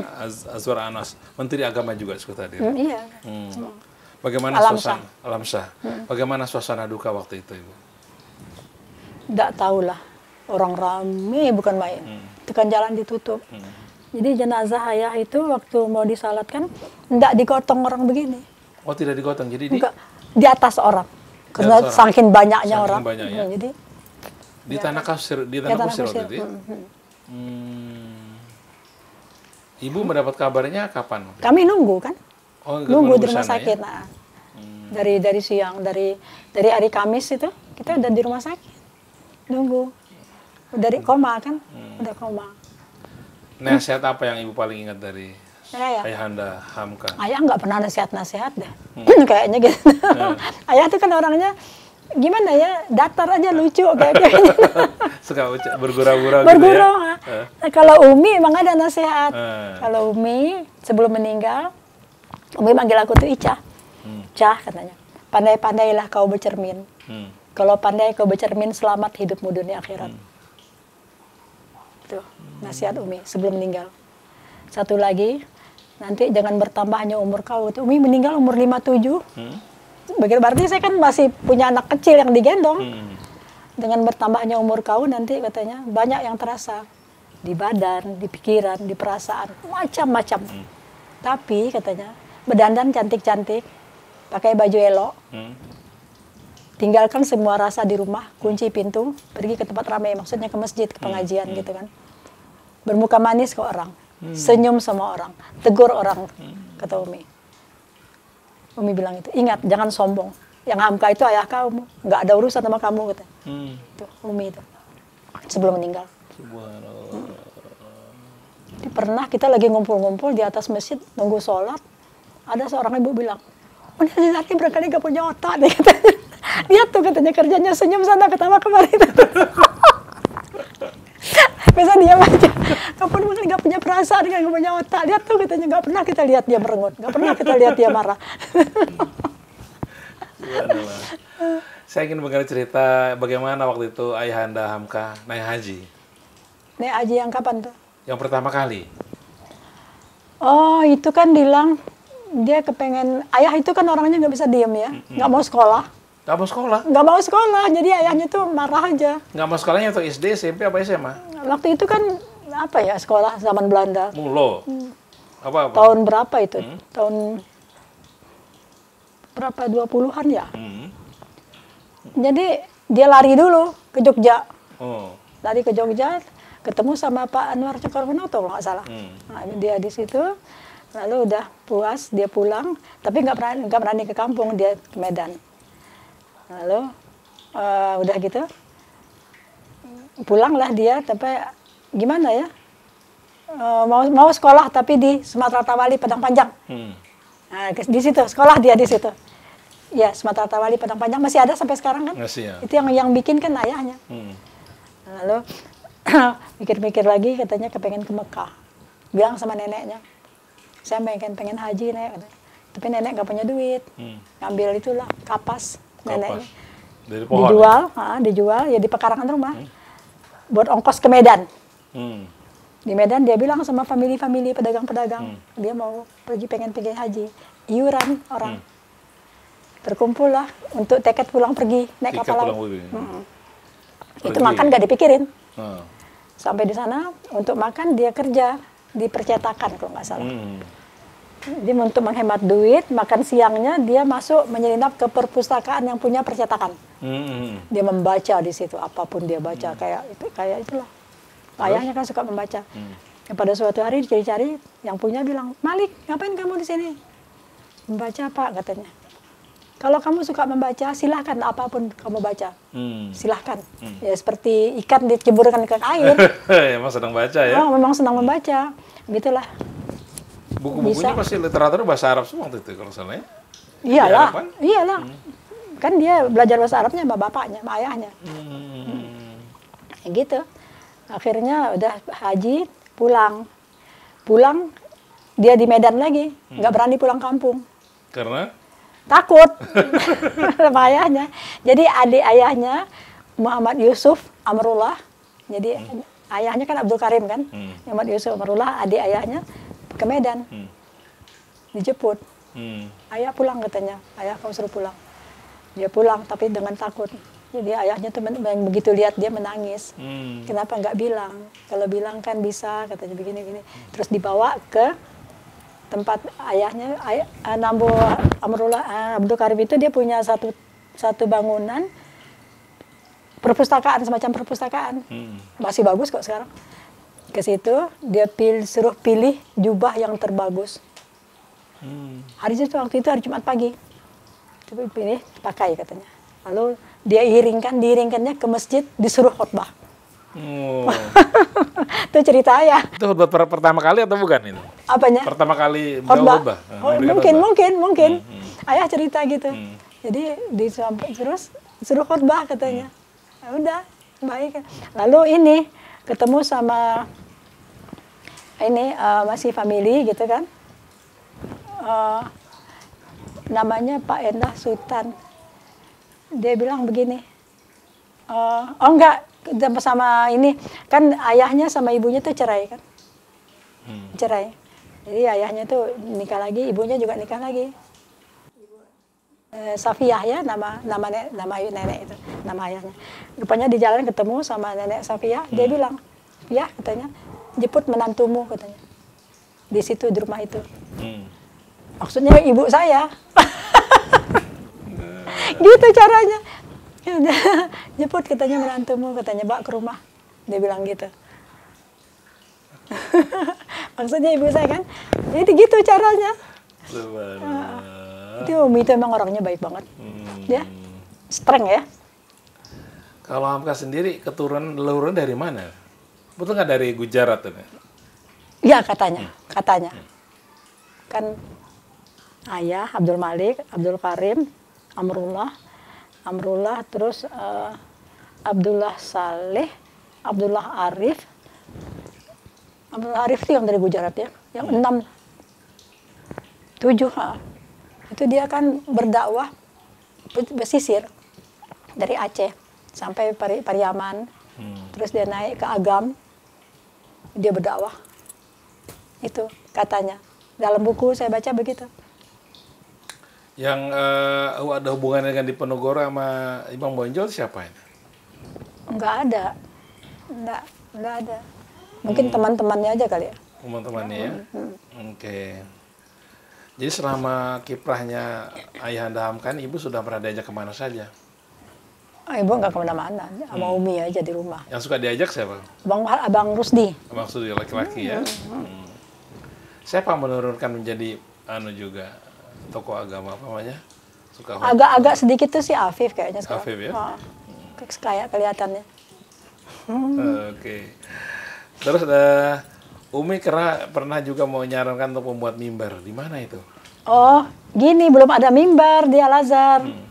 Azwar Anas, Menteri Agama juga sekitar tadi. Hmm, iya. Hmm. Bagaimana Alam suasana Alamsah? Hmm. Bagaimana suasana duka waktu itu, Ibu? Tidak tahulah. Orang ramai bukan main. Hmm. Tekan jalan ditutup. Hmm. Jadi jenazah ayah itu waktu mau disalatkan tidak dikotong orang begini. Oh, tidak dikotong. Jadi di di atas orang. Karena saking banyaknya saking orang. Banyaknya. Hmm, jadi di iya, iya, tanah kusir di tanah, ya, kusir, waktu itu ya? hmm. Hmm. ibu mendapat kabarnya kapan kami nunggu kan oh, nunggu di rumah ya? sakit ya? nah hmm. dari dari siang dari dari hari Kamis itu kita udah di rumah sakit nunggu dari koma kan hmm. udah koma nasihat hmm. apa yang ibu paling ingat dari ayah, ya? ayah anda Hamka ayah nggak pernah nasihat nasihat deh hmm. kayaknya gitu hmm. ayah tuh kan orangnya gimana ya datar aja lucu kayak kayaknya suka bergurau-gurau bergurau gitu ya? nah, kalau Umi emang ada nasihat uh. kalau Umi sebelum meninggal Umi manggil aku tuh Ica hmm. Ica katanya pandai-pandailah kau bercermin hmm. kalau pandai kau bercermin selamat hidupmu dunia akhirat hmm. tuh nasihat Umi sebelum meninggal satu lagi nanti jangan bertambahnya umur kau tuh Umi meninggal umur 57 hmm begitu berarti saya kan masih punya anak kecil yang digendong hmm. dengan bertambahnya umur kau nanti katanya banyak yang terasa di badan di pikiran di perasaan macam-macam hmm. tapi katanya berdandan cantik-cantik pakai baju elok hmm. tinggalkan semua rasa di rumah kunci hmm. pintu pergi ke tempat ramai maksudnya ke masjid ke hmm. pengajian hmm. gitu kan bermuka manis ke orang hmm. senyum sama orang tegur orang hmm. kata Umi Umi bilang itu. Ingat, jangan sombong. Yang hamka itu ayah kamu. Nggak ada urusan sama kamu. Gitu. Hmm. Itu, Umi itu. Sebelum meninggal. pernah kita lagi ngumpul-ngumpul di atas masjid, nunggu sholat. Ada seorang ibu bilang, Udah si Zaki berkali gak punya otak. Dia kata, lihat tuh katanya kerjanya senyum sana ketawa kemarin. bisa diam aja gak pernah nggak punya perasaan nggak punya otak lihat tuh katanya nggak pernah kita lihat dia merengut gak pernah kita lihat dia marah saya ingin mengenai cerita bagaimana waktu itu ayah anda Hamka naik haji naik haji yang kapan tuh yang pertama kali oh itu kan bilang dia kepengen ayah itu kan orangnya nggak bisa diem ya nggak mau sekolah Gak mau sekolah? Gak mau sekolah, jadi ayahnya tuh marah aja. Gak mau sekolahnya tuh SD, SMP, apa SMA? Waktu itu kan apa ya sekolah zaman Belanda. Mulo. Hmm. Apa, apa? Tahun berapa itu? Hmm? Tahun berapa 20-an ya? Hmm. Jadi dia lari dulu ke Jogja. Oh. Lari ke Jogja, ketemu sama Pak Anwar Cokroaminoto kalau nggak salah. Hmm. Nah, dia di situ lalu udah puas dia pulang tapi nggak berani, gak berani ke kampung dia ke Medan lalu uh, eh, udah gitu pulanglah dia tapi gimana ya uh, mau mau sekolah tapi di Sumatera Tawali Padang Panjang hmm. nah, di situ sekolah dia di situ ya Sumatera Tawali Padang Panjang masih ada sampai sekarang kan masih, ya. itu yang yang bikin kan ayahnya hmm. lalu mikir-mikir lagi katanya kepengen ke Mekah bilang sama neneknya saya pengen pengen haji nek tapi nenek gak punya duit hmm. ngambil itulah kapas Nenek Dari pohon. Ya? Dijual, ya? ha, dijual ya di pekarangan rumah. Hmm. Buat ongkos ke Medan. Hmm. Di Medan dia bilang sama famili-famili pedagang-pedagang, hmm. dia mau pergi pengen pergi haji. Iuran orang. Hmm. Berkumpul lah untuk tiket pulang pergi naik kapal laut. Hmm. hmm. Itu makan gak dipikirin. Hmm. Sampai di sana untuk makan dia kerja di percetakan kalau nggak salah. Hmm jadi untuk menghemat duit, makan siangnya dia masuk menyelinap ke perpustakaan yang punya percetakan. Hmm. Dia membaca di situ apapun dia baca hmm. kayak itu kayak itulah. Ayahnya kan suka membaca. Hmm. pada suatu hari dicari-cari, yang punya bilang, Malik, ngapain kamu di sini? Membaca apa katanya. Kalau kamu suka membaca, silahkan apapun kamu baca. Hmm. Silahkan. Hmm. Ya seperti ikan diceburkan ke air. Ya, emang sedang baca ya? Oh, memang senang membaca. Gitulah. Buku-bukunya pasti literatur bahasa Arab semua waktu itu kalau salah ya? Iyalah, iyalah. Hmm. Kan dia belajar bahasa Arabnya sama bapaknya, sama ayahnya. Hmm. Hmm. Gitu. Akhirnya udah haji, pulang. Pulang, dia di Medan lagi. Hmm. Nggak berani pulang kampung. Karena? Takut sama ayahnya. Jadi adik ayahnya, Muhammad Yusuf Amrullah. Jadi hmm. ayahnya kan Abdul Karim kan? Hmm. Muhammad Yusuf Amrullah, adik ayahnya ke Medan hmm. dijemput hmm. ayah pulang katanya ayah kamu suruh pulang dia pulang tapi dengan takut jadi ayahnya tuh yang begitu lihat dia menangis hmm. kenapa nggak bilang kalau bilang kan bisa katanya begini gini terus dibawa ke tempat ayahnya ayah, eh, Nambo Amrullah eh, Abdul Karim itu dia punya satu satu bangunan perpustakaan semacam perpustakaan hmm. masih bagus kok sekarang ke situ dia pilih suruh pilih jubah yang terbagus hmm. hari itu waktu itu hari Jumat pagi tapi pilih pakai katanya lalu dia iringkan diiringkannya ke masjid disuruh khutbah Oh. itu cerita ya. Itu khutbah per pertama kali atau bukan itu? Apanya? Pertama kali khutbah. Oh, mungkin, mungkin, mungkin. Hmm, hmm, Ayah cerita gitu. Hmm. Jadi disuruh terus suruh khutbah katanya. Hmm. Ya udah, baik. Lalu ini ketemu sama ini uh, masih family gitu kan. Uh, namanya Pak Endah Sultan. Dia bilang begini, uh, oh enggak, sama ini, kan ayahnya sama ibunya tuh cerai kan. Hmm. Cerai. Jadi ayahnya tuh nikah lagi, ibunya juga nikah lagi. Safiyah ya nama nama nenek, nama nenek itu nama ayahnya. Rupanya di jalan ketemu sama nenek Safiyah, hmm. dia bilang, ya katanya jemput menantumu katanya di situ di rumah itu hmm. maksudnya ibu saya gitu caranya jemput katanya menantumu katanya bak ke rumah dia bilang gitu maksudnya ibu saya kan jadi gitu caranya uh, itu Umi itu emang orangnya baik banget hmm. ya strength ya kalau amka sendiri keturunan leluhur dari mana Betul nggak dari Gujarat ini? ya katanya, hmm. katanya. Hmm. Kan ayah Abdul Malik, Abdul Karim, Amrullah, Amrullah terus uh, Abdullah Saleh, Abdullah Arif. Abdullah Arif itu yang dari Gujarat ya, yang hmm. enam, tujuh. Ha. Itu dia kan berdakwah pesisir dari Aceh sampai Pariaman, hmm. terus dia naik ke Agam, dia berdakwah. Itu katanya. Dalam buku saya baca begitu. Yang uh, ada hubungannya dengan Diponegoro sama Imam Bonjol siapa ini? Enggak ada. Enggak, enggak ada. Mungkin hmm. teman-temannya aja kali ya. Teman-temannya ya. Hmm. hmm. Oke. Okay. Jadi selama kiprahnya Ayah Anda Hamkan, Ibu sudah pernah diajak kemana saja? Oh, ibu nggak kemana-mana, sama hmm. Umi aja di rumah. Yang suka diajak siapa? Abang Abang Rusdi. Abang Rusdi laki-laki hmm. ya. Hmm. hmm, hmm. hmm. Siapa menurunkan menjadi anu juga toko agama apa namanya? Suka agak-agak sedikit tuh si Afif kayaknya sekarang. Afif ya. Oh, kayak kelihatannya. Hmm. Oke. Okay. Terus uh, Umi kera pernah juga mau nyarankan untuk membuat mimbar. Di mana itu? Oh, gini belum ada mimbar di Al Azhar. Hmm.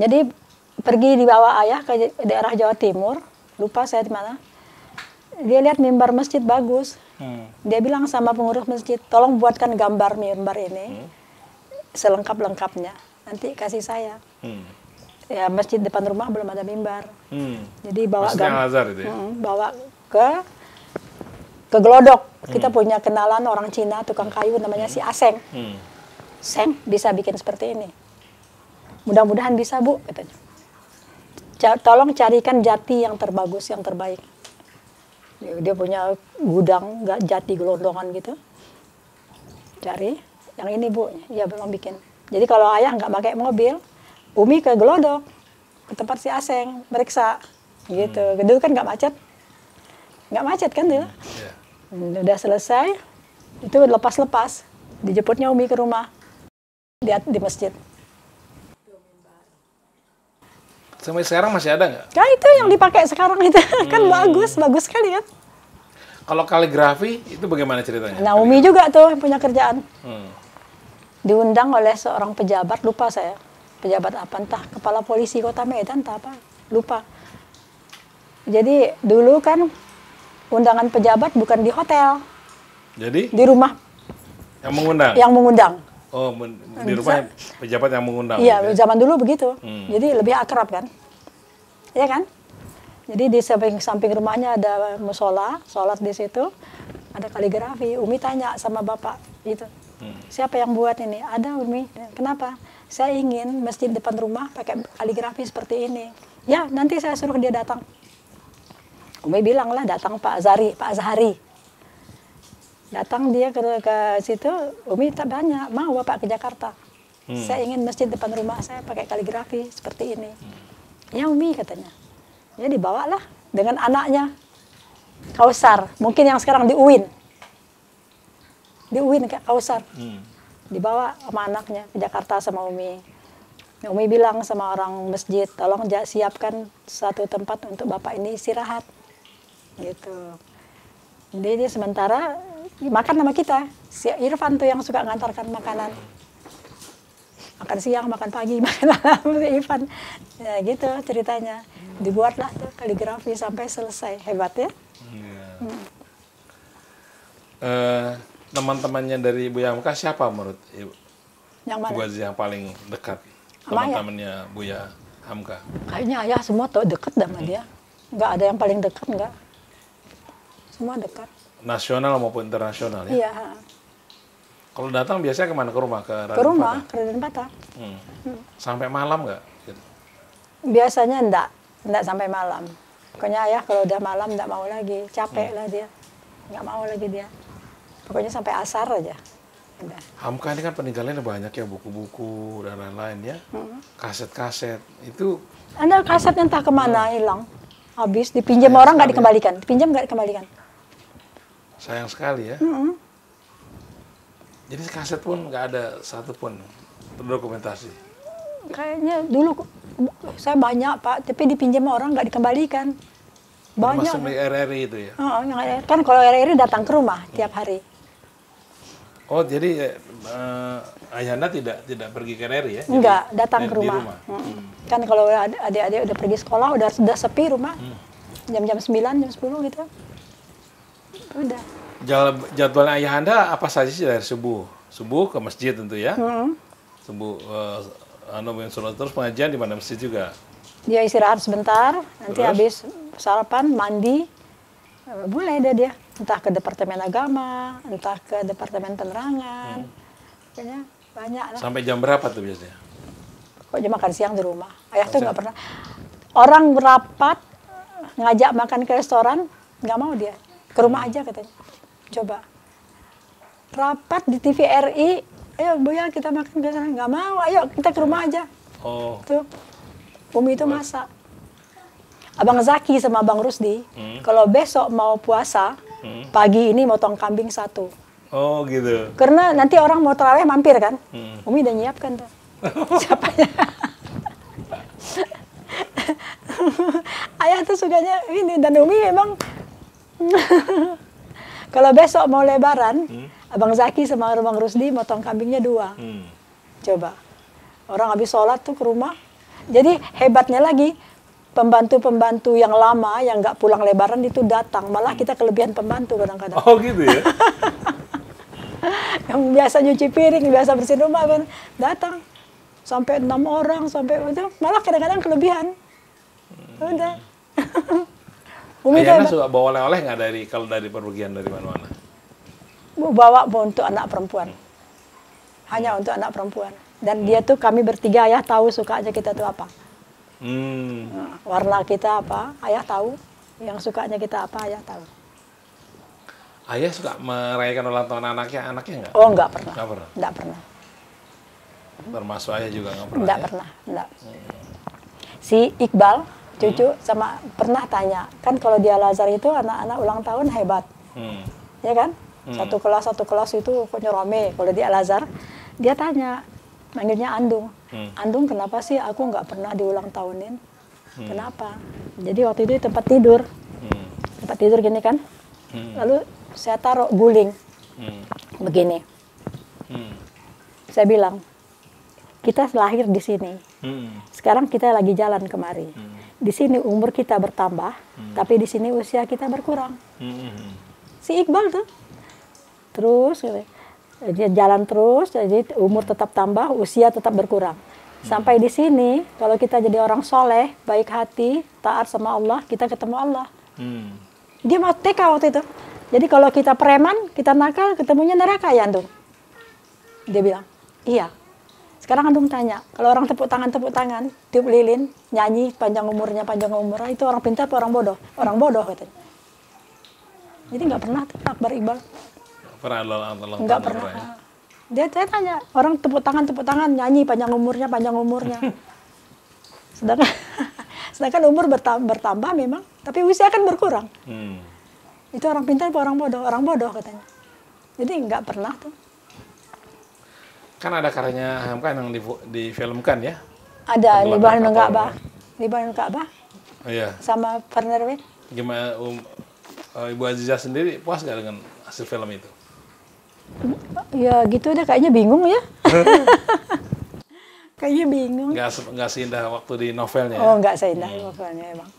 Jadi pergi di bawah ayah ke daerah Jawa Timur, lupa saya di mana. Dia lihat mimbar masjid bagus. Hmm. Dia bilang sama pengurus masjid, tolong buatkan gambar mimbar ini hmm. selengkap-lengkapnya. Nanti kasih saya. Hmm. Ya masjid depan rumah belum ada mimbar. Hmm. Jadi bawa gambar, ya? hmm, bawa ke ke Glodok. Hmm. Kita punya kenalan orang Cina tukang kayu namanya hmm. si Aseng. Hmm. Seng bisa bikin seperti ini. Mudah-mudahan bisa bu katanya tolong carikan jati yang terbagus, yang terbaik. Dia punya gudang, nggak jati gelondongan gitu. Cari, yang ini bu, ya belum bikin. Jadi kalau ayah nggak pakai mobil, Umi ke Gelodok, ke tempat si Aseng, meriksa. Gitu, hmm. Dulu kan nggak macet. Nggak macet kan dia. Hmm. Yeah. Udah selesai, itu lepas-lepas. Dijemputnya Umi ke rumah, di, di masjid. Sampai sekarang masih ada nggak? Nah itu yang dipakai sekarang itu kan hmm. kan bagus, bagus sekali kan. Kalau kaligrafi itu bagaimana ceritanya? Naomi Umi juga tuh yang punya kerjaan. Hmm. Diundang oleh seorang pejabat, lupa saya. Pejabat apa entah, kepala polisi kota Medan entah apa, lupa. Jadi dulu kan undangan pejabat bukan di hotel. Jadi? Di rumah. Yang mengundang? Yang mengundang. Oh, di rumah ya, pejabat yang mengundang. Iya, gitu. Ya? zaman dulu begitu. Hmm. Jadi lebih akrab kan? Iya kan? Jadi di samping samping rumahnya ada musola, sholat di situ, ada kaligrafi. Umi tanya sama bapak gitu. Hmm. Siapa yang buat ini? Ada Umi. Kenapa? Saya ingin masjid depan rumah pakai kaligrafi seperti ini. Ya, nanti saya suruh dia datang. Umi bilang lah datang Pak Zari, Pak Zahari datang dia ke, ke situ Umi tak banyak mau bapak ke Jakarta hmm. saya ingin masjid depan rumah saya pakai kaligrafi seperti ini hmm. ya Umi katanya ya lah dengan anaknya Kausar mungkin yang sekarang di Uin di Uin kak Kausar hmm. dibawa sama anaknya ke Jakarta sama Umi Umi bilang sama orang masjid tolong siapkan satu tempat untuk bapak ini istirahat gitu jadi dia sementara dimakan sama kita. Si Irfan tuh yang suka ngantarkan makanan. Makan siang, makan pagi, makan malam si Irfan. Ya gitu ceritanya. Dibuatlah tuh kaligrafi sampai selesai. Hebat ya. Teman-temannya Hmm. Uh, teman-temannya dari Ibu Yamka siapa menurut Ibu? Yang mana? Ibu yang paling dekat. Teman-temannya Bu Ya Hamka. Kayaknya ayah semua tuh dekat sama hmm. dia. Nggak ada yang paling dekat, nggak. Semua dekat nasional maupun internasional ya? Iya. Kalau datang biasanya kemana? Ke rumah? Ke Raden Ke rumah, ke Raden Patah. Hmm. Hmm. Sampai malam nggak? Gitu. Biasanya enggak, enggak sampai malam. Pokoknya ayah kalau udah malam enggak mau lagi, capek hmm. lah dia. Enggak mau lagi dia. Pokoknya sampai asar aja. Hamka ini kan peninggalannya banyak ya, buku-buku dan lain-lain ya. kaset hmm. Kaset-kaset, itu... Anda kasetnya entah kemana hilang. Habis, dipinjam orang nggak dikembalikan. Dipinjam nggak dikembalikan. Sayang sekali ya. Mm -hmm. Jadi kaset pun nggak ada satupun terdokumentasi. Kayaknya dulu saya banyak pak, tapi dipinjam orang nggak dikembalikan. Banyak. Masuk di RRI itu ya? Oh, kan kalau RRI datang ke rumah hmm. tiap hari. Oh jadi eh, eh Ayana tidak tidak pergi ke RRI ya? Enggak, datang ke rumah. rumah. Hmm. Kan kalau adik-adik udah pergi sekolah udah sudah sepi rumah. Hmm. Jam-jam hmm. 9, jam 10 gitu. Udah. Jadwal ayah anda apa saja sih dari subuh? Subuh ke masjid tentu ya. -hmm. Subuh uh, anu sholat terus pengajian di mana masjid juga. Dia istirahat sebentar, nanti terus? habis sarapan mandi, eh, boleh deh dia. Entah ke departemen agama, entah ke departemen penerangan, hmm. kayaknya banyak lah. Sampai jam berapa tuh biasanya? kok jam makan siang di rumah. Ayah Masa. tuh nggak pernah. Orang rapat ngajak makan ke restoran, nggak mau dia ke rumah aja katanya coba rapat di TVRI ayo ya kita makan biasa nggak mau ayo kita ke rumah aja oh. tuh Umi itu masak Abang Zaki sama Abang Rusdi hmm. kalau besok mau puasa hmm. pagi ini mau motong kambing satu oh gitu karena nanti orang mau terawih mampir kan hmm. Umi udah nyiapkan tuh siapanya ayah tuh sukanya ini dan Umi memang Kalau besok mau lebaran, hmm? Abang Zaki sama Abang Rusdi motong kambingnya dua. Hmm. Coba. Orang habis sholat tuh ke rumah. Jadi hebatnya lagi, pembantu-pembantu yang lama, yang nggak pulang lebaran itu datang. Malah hmm. kita kelebihan pembantu kadang-kadang. Oh gitu ya? yang biasa nyuci piring, biasa bersih rumah kan, datang. Sampai enam orang, sampai itu. Malah kadang-kadang kelebihan. Hmm. Udah. Umi Ayana suka bawa oleh-oleh nggak dari kalau dari pergian dari mana-mana? Bawa untuk anak perempuan. Hmm. Hanya hmm. untuk anak perempuan. Dan hmm. dia tuh kami bertiga ayah tahu suka aja kita tuh apa. Hmm. Nah, warna kita apa, ayah tahu. Yang sukanya kita apa, ayah tahu. Ayah suka merayakan ulang tahun anaknya, anaknya nggak? Oh, nggak pernah. Nggak pernah. Nggak pernah. Termasuk ayah juga nggak pernah. Nggak ya? pernah. Nggak. Hmm. Si Iqbal, cucu hmm. sama pernah tanya kan kalau dia lazar itu anak-anak ulang tahun hebat hmm. ya kan hmm. satu kelas satu kelas itu punya rame kalau dia lazar dia tanya manggilnya Andung hmm. Andung kenapa sih aku nggak pernah diulang tahunin hmm. kenapa jadi waktu itu tempat tidur hmm. tempat tidur gini kan hmm. lalu saya taruh guling hmm. begini hmm. saya bilang kita lahir di sini hmm. sekarang kita lagi jalan kemari hmm di sini umur kita bertambah, hmm. tapi di sini usia kita berkurang. Hmm. hmm, hmm. Si Iqbal tuh terus gitu. dia jalan terus, jadi umur tetap tambah, usia tetap berkurang. Hmm. Sampai di sini, kalau kita jadi orang soleh, baik hati, taat sama Allah, kita ketemu Allah. Hmm. Dia mau TK waktu itu. Jadi kalau kita preman, kita nakal, ketemunya neraka ya, tuh. Dia bilang, iya, sekarang antum tanya, kalau orang tepuk tangan tepuk tangan, tiup lilin, nyanyi panjang umurnya panjang umurnya ah, itu orang pintar apa orang bodoh? Orang bodoh katanya. Jadi nggak pernah tuh Akbar Iqbal. Nggak pernah. Dia saya tanya, orang tepuk tangan tepuk tangan, nyanyi panjang umurnya panjang umurnya. sedangkan sedangkan umur bertambah, bertambah memang, tapi usia kan berkurang. Hmm. Itu orang pintar apa orang bodoh? Orang bodoh katanya. Jadi nggak pernah tuh Kan ada karyanya Hamka yang di, filmkan ya? Ada, Libanon Ka'bah. Bahan Ka'bah. Oh, iya. Sama partner Gimana um, uh, Ibu Aziza sendiri puas gak dengan hasil film itu? Ya gitu deh, kayaknya bingung ya. kayaknya bingung. Gak, nggak seindah waktu di novelnya ya? Oh, nggak seindah hmm. novelnya emang.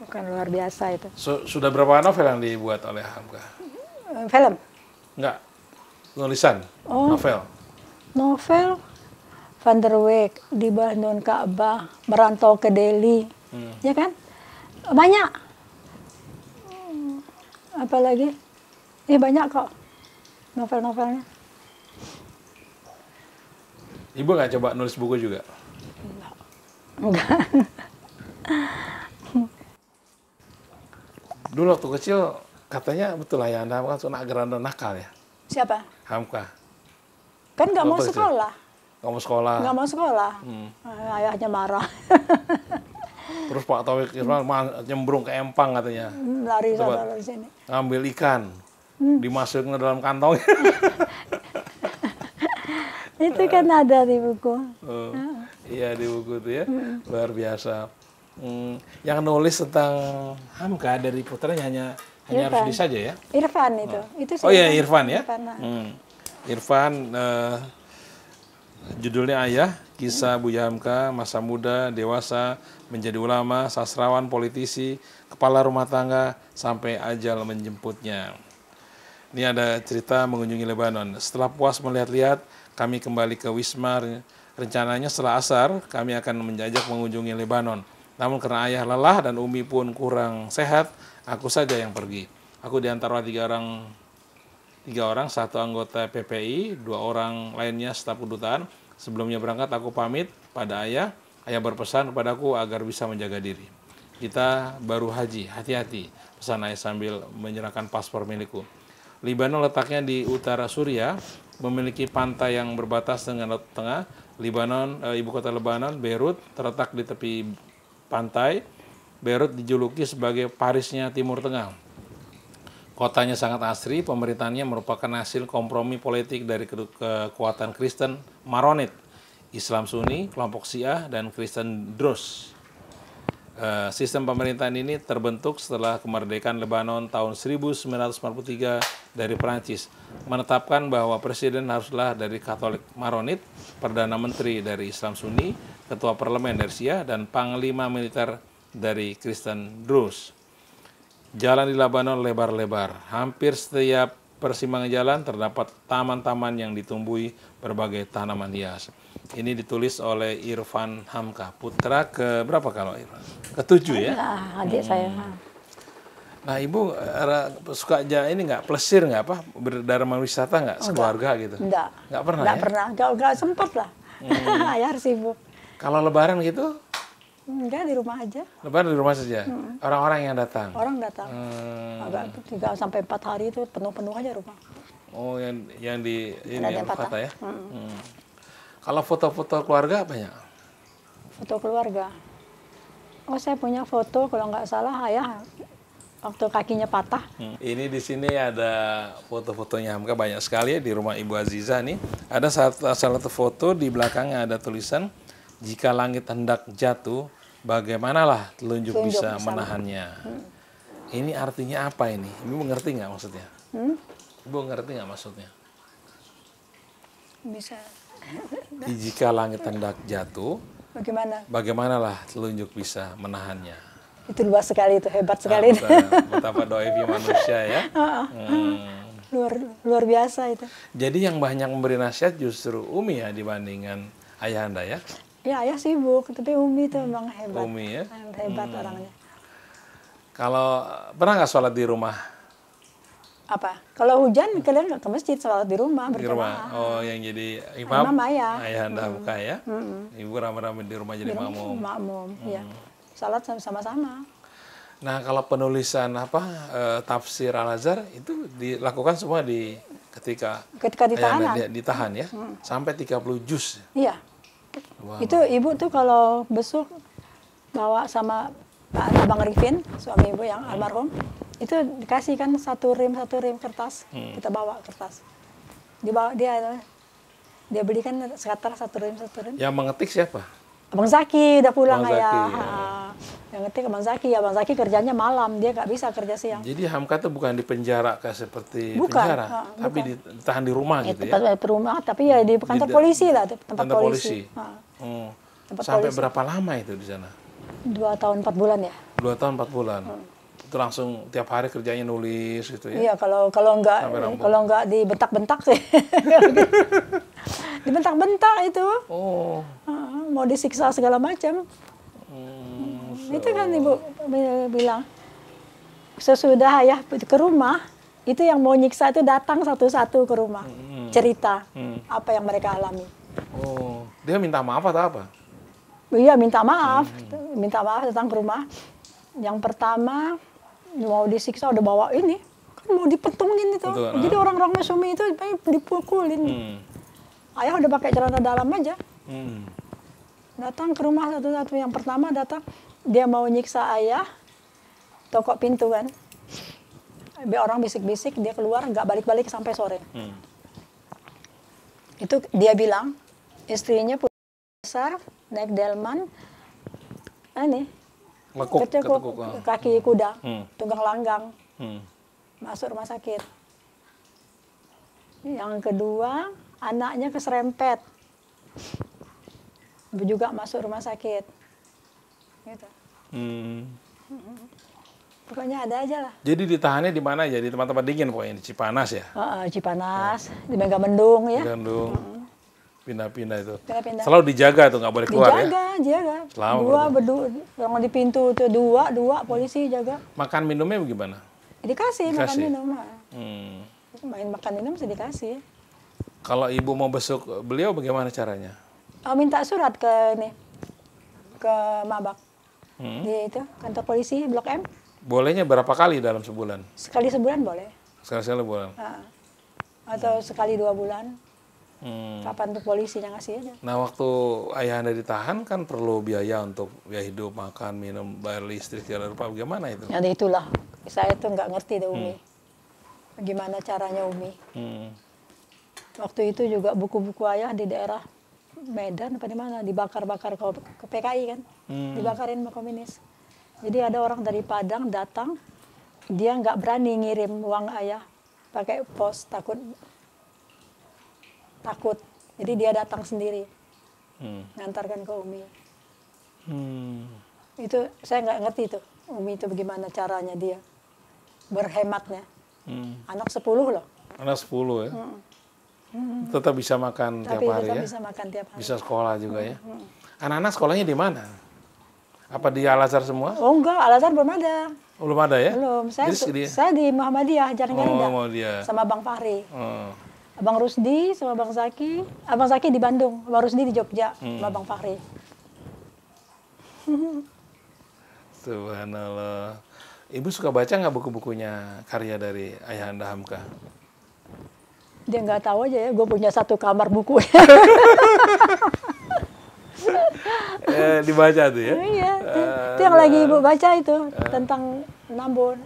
Bukan luar biasa itu. So, sudah berapa novel yang dibuat oleh Hamka? Film? Enggak, tulisan oh. novel novel Van der Weg di Bandung Ka'bah merantau ke Delhi hmm. ya kan banyak apalagi ini eh, banyak kok novel-novelnya ibu nggak coba nulis buku juga enggak dulu waktu kecil katanya betul lah ya anda kan anak geranda nakal ya siapa Hamka kan nggak mau ya? sekolah nggak mau sekolah nggak mau sekolah hmm. Eh, ayahnya marah terus Pak Taufik Irfan nyembrung ke Empang katanya hmm, lari sana lari sini ngambil ikan hmm. dimasukin ke dalam kantong itu kan ada di buku oh, iya di buku itu ya hmm. luar biasa hmm, yang nulis tentang Hamka dari putranya hanya Irfan. hanya Rusdi saja ya Irfan itu oh. itu oh iya Irfan, ya Irfan, nah. hmm Irfan uh, judulnya Ayah, kisah Buya Hamka, masa muda, dewasa, menjadi ulama, sastrawan, politisi, kepala rumah tangga, sampai ajal menjemputnya. Ini ada cerita mengunjungi Lebanon. Setelah puas melihat-lihat, kami kembali ke Wisma. Rencananya setelah asar, kami akan menjajak mengunjungi Lebanon. Namun karena ayah lelah dan umi pun kurang sehat, aku saja yang pergi. Aku diantara tiga orang tiga orang, satu anggota PPI, dua orang lainnya staf kedutaan. Sebelumnya berangkat aku pamit pada ayah, ayah berpesan kepadaku agar bisa menjaga diri. Kita baru haji, hati-hati, pesan ayah sambil menyerahkan paspor milikku. Libanon letaknya di utara Suriah, memiliki pantai yang berbatas dengan Laut Tengah. Libanon, e, ibu kota Lebanon, Beirut, terletak di tepi pantai. Beirut dijuluki sebagai Parisnya Timur Tengah. Kotanya sangat asri, pemerintahnya merupakan hasil kompromi politik dari kekuatan Kristen Maronit, Islam Sunni, kelompok Syiah, dan Kristen Druze. Eh, sistem pemerintahan ini terbentuk setelah kemerdekaan Lebanon tahun 1943 dari Perancis, menetapkan bahwa presiden haruslah dari Katolik Maronit, perdana menteri dari Islam Sunni, ketua parlemen dari Syiah, dan panglima militer dari Kristen Druze. Jalan di Lebanon lebar-lebar. Hampir setiap persimpangan jalan terdapat taman-taman yang ditumbuhi berbagai tanaman hias. Ini ditulis oleh Irfan Hamka, putra ke berapa kalau Irfan? Ketujuh ya? Ah, adik hmm. saya. Nah, ibu eh, suka aja ini nggak plesir nggak apa berdarma wisata nggak sekeluarga gitu? Nggak. Nggak pernah. Nggak ya? pernah. Nggak nggak lah. Hmm. ya harus ibu. Kalau Lebaran gitu? Enggak, di rumah aja. Lebaran di rumah saja? Hmm. Orang-orang hmm. yang datang? Orang datang. Hmm. Agak tiga sampai empat hari itu penuh-penuh aja rumah. Oh, yang yang di ini yang kata ya. Hmm. Hmm. Kalau foto-foto keluarga banyak? Foto keluarga. Oh, saya punya foto kalau nggak salah ayah waktu kakinya patah. Hmm. Ini di sini ada foto-fotonya Hamka banyak sekali ya di rumah Ibu Aziza nih. Ada salah satu foto di belakangnya ada tulisan jika langit hendak jatuh, bagaimanalah telunjuk, telunjuk bisa menahannya. Hmm. Ini artinya apa ini? Ibu mengerti nggak maksudnya? Hmm? Ibu ngerti nggak maksudnya? Bisa. jika langit hendak jatuh, bagaimana? Bagaimanalah telunjuk bisa menahannya. Itu luas sekali itu, hebat sekali. Nah, betapa doa ibu ya manusia ya. Ah, ah. Hmm luar luar biasa itu. Jadi yang banyak memberi nasihat justru Umi ya dibandingkan ayah anda ya? Ya ayah sibuk, tapi Umi itu memang hmm. hebat. Umi ya? Hebat hmm. orangnya. Kalau pernah nggak sholat di rumah? Apa? Kalau hujan kalian ke masjid sholat di rumah berjamaah. Di rumah. Oh, yang jadi imam. Imam ayah. Ayah anda hmm. buka ya. Hmm. Ibu ramai-ramai di rumah jadi makmum. Makmum, iya. hmm. ya. Sholat sama-sama. Nah, kalau penulisan apa e, tafsir Al-Azhar itu dilakukan semua di ketika ketika ditahan. Iya, di ditahan ya. Hmm. Sampai 30 juz. Iya. Wow. Itu ibu tuh kalau besuk bawa sama Pak Abang Rifin, suami ibu yang hmm. almarhum, itu dikasih kan satu rim satu rim kertas, hmm. kita bawa kertas. Dibawa dia dia belikan sekitar satu rim satu rim. Yang mengetik siapa? Abang Zaki udah pulang Abang ayah. Zaki, ya. Yang ngetik Abang Zaki, Abang Zaki kerjanya malam, dia nggak bisa kerja siang. Jadi Hamka tuh bukan di penjara kayak seperti bukan, penjara, ha, tapi bukan. ditahan di rumah gitu ya. Tempat rumah, tapi ya di kantor di, polisi lah, tempat, tempat polisi. polisi. Hmm. Tempat Sampai polisi. berapa lama itu di sana? Dua tahun empat bulan ya. Dua tahun empat bulan. Hmm itu langsung tiap hari kerjanya nulis gitu ya. Iya, kalau kalau enggak kalau enggak dibentak-bentak sih. dibentak-bentak itu. Oh. Mau disiksa segala macam. Hmm, so. Itu kan Ibu bilang sesudah ayah ke rumah, itu yang mau nyiksa itu datang satu-satu ke rumah. Hmm. Cerita hmm. apa yang mereka alami. Oh, dia minta maaf atau apa? Iya, minta maaf. Hmm. Minta maaf datang ke rumah. Yang pertama mau disiksa udah bawa ini kan mau dipentungin itu Betul, ah. jadi nah. orang orang suami itu dipukulin hmm. ayah udah pakai celana dalam aja hmm. datang ke rumah satu-satu yang pertama datang dia mau nyiksa ayah tokok pintu kan orang bisik-bisik dia keluar nggak balik-balik sampai sore hmm. itu dia bilang istrinya besar naik delman ini lekuk, ketekuk, ketukuk ah. kaki hmm. kuda, hmm. tunggang langgang, hmm. masuk rumah sakit. Yang kedua, anaknya keserempet, juga masuk rumah sakit. Gitu. Hmm. Pokoknya ada aja lah. Jadi ditahannya di mana Jadi Di tempat-tempat dingin pokoknya, di Cipanas ya? Uh, uh, Cipanas, hmm. di Megamendung ya. Megamendung. Hmm pindah-pindah itu. Pindah-pindah. Selalu dijaga tuh nggak boleh keluar dijaga, ya. Dijaga, Selama Dua berdua, kalau di pintu tuh dua, dua polisi jaga. Makan minumnya bagaimana Dikasih, Dikasih. makan minum. Hmm. Main makan minum sih dikasih. Kalau ibu mau besuk beliau bagaimana caranya? Oh, minta surat ke ini ke mabak hmm. di itu kantor polisi blok M. Bolehnya berapa kali dalam sebulan? Sekali sebulan boleh. Sekali sebulan. Nah. Atau sekali dua bulan. Hmm. Kapan tuh polisinya ngasih aja? Nah waktu ayah anda ditahan kan perlu biaya untuk biaya hidup, makan, minum, bayar listrik, jalan rupa, bagaimana itu? Ya itulah, saya tuh nggak ngerti deh Umi. Hmm. Gimana caranya Umi. Hmm. Waktu itu juga buku-buku ayah di daerah Medan apa di mana dibakar-bakar ke, ke PKI kan, hmm. dibakarin sama komunis. Jadi ada orang dari Padang datang, dia nggak berani ngirim uang ayah pakai pos takut takut jadi dia datang sendiri hmm. ngantarkan ke Umi hmm. itu saya nggak ngerti tuh Umi itu bagaimana caranya dia berhematnya hmm. anak sepuluh loh anak sepuluh ya hmm. Hmm. tetap bisa makan Tapi tiap hari ya bisa makan tiap hari bisa sekolah juga ya? hmm. ya anak-anak sekolahnya di mana apa di Al Azhar semua? Oh enggak, Al Azhar belum ada. Oh, belum ada ya? Belum. Saya, Jadi, saya di Muhammadiyah, Jalan oh, Muhammadiyah. Sama Bang Fahri. hmm. Abang Rusdi sama Abang Zaki. Abang Zaki di Bandung, Abang Rusdi di Jogja, hmm. sama Abang Fahri. Subhanallah. Ibu suka baca nggak buku-bukunya karya dari ayah anda Hamka? Dia nggak tahu aja ya, gue punya satu kamar buku. eh, dibaca tuh ya? Iya, itu eh, yang lagi ibu eh. baca itu, eh. tentang Nambon.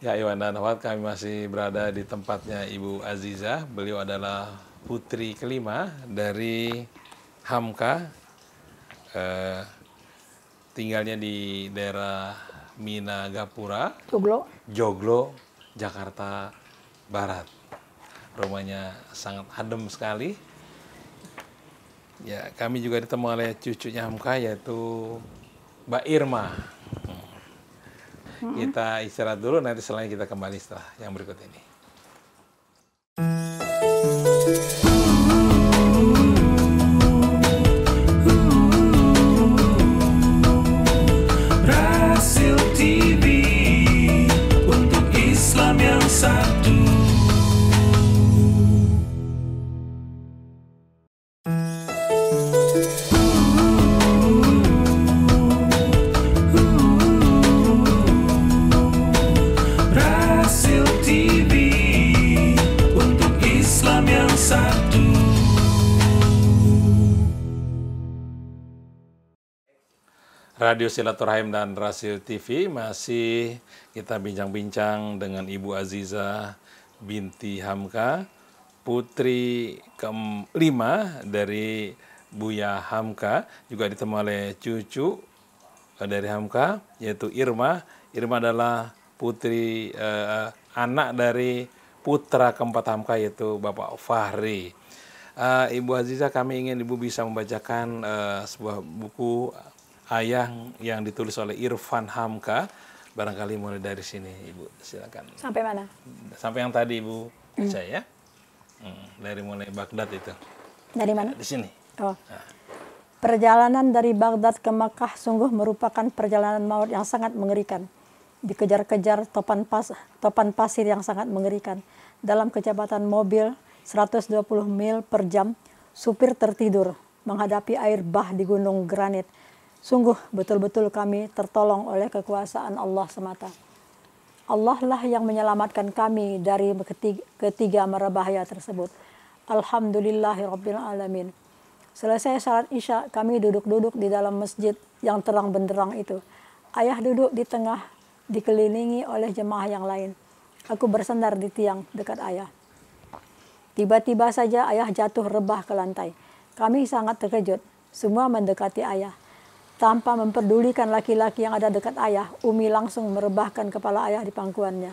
Ya Iwan dan Ahmad, kami masih berada di tempatnya Ibu Aziza. Beliau adalah putri kelima dari Hamka, eh, tinggalnya di daerah Minagapura, Joglo, Joglo, Jakarta Barat. Rumahnya sangat adem sekali. Ya, kami juga ditemui oleh cucunya Hamka yaitu Mbak Irma. Hmm. Kita istirahat dulu, nanti selain kita kembali setelah yang berikut ini. Radio Silaturahim dan Rasil TV masih kita bincang-bincang dengan Ibu Aziza binti Hamka, putri kelima dari Buya Hamka, juga ditemui oleh cucu eh, dari Hamka yaitu Irma. Irma adalah putri eh, anak dari putra keempat Hamka yaitu Bapak Fahri. Uh, Ibu Aziza, kami ingin Ibu bisa membacakan uh, sebuah buku Ayah yang ditulis oleh Irfan Hamka. Barangkali mulai dari sini, Ibu. Silakan. Sampai mana? Sampai yang tadi, Ibu. Hmm. ya. Hmm, dari mulai Baghdad itu. Dari mana? Di sini. Oh. Nah. Perjalanan dari Baghdad ke Makkah sungguh merupakan perjalanan maut yang sangat mengerikan. Dikejar-kejar topan, pas, topan pasir yang sangat mengerikan. Dalam kecepatan mobil 120 mil per jam, supir tertidur menghadapi air bah di gunung granit Sungguh betul-betul kami tertolong oleh kekuasaan Allah semata. Allah lah yang menyelamatkan kami dari ketiga, merbahaya tersebut. Alhamdulillahirabbil alamin. Selesai salat Isya, kami duduk-duduk di dalam masjid yang terang benderang itu. Ayah duduk di tengah dikelilingi oleh jemaah yang lain. Aku bersandar di tiang dekat ayah. Tiba-tiba saja ayah jatuh rebah ke lantai. Kami sangat terkejut. Semua mendekati ayah. Tanpa memperdulikan laki-laki yang ada dekat ayah, Umi langsung merebahkan kepala ayah di pangkuannya.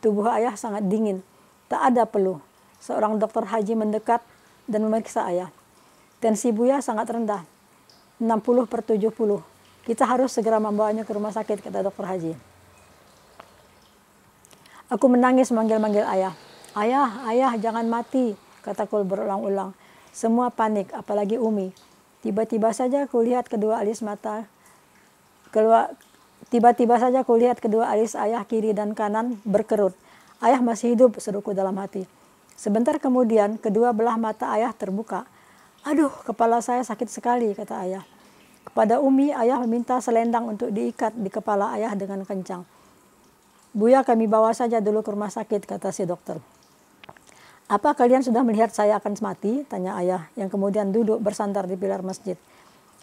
Tubuh ayah sangat dingin, tak ada peluh. Seorang dokter haji mendekat dan memeriksa ayah. Tensi Buya sangat rendah, 60 per 70. Kita harus segera membawanya ke rumah sakit, kata dokter haji. Aku menangis manggil-manggil ayah. Ayah, ayah jangan mati, kata Kul berulang-ulang. Semua panik, apalagi Umi. Tiba-tiba saja kulihat kedua alis mata keluar tiba-tiba saja kulihat kedua alis ayah kiri dan kanan berkerut. Ayah masih hidup, seruku dalam hati. Sebentar kemudian, kedua belah mata ayah terbuka. Aduh, kepala saya sakit sekali, kata ayah. Kepada Umi, ayah meminta selendang untuk diikat di kepala ayah dengan kencang. Buya kami bawa saja dulu ke rumah sakit, kata si dokter apa kalian sudah melihat saya akan mati? Tanya ayah yang kemudian duduk bersandar di pilar masjid.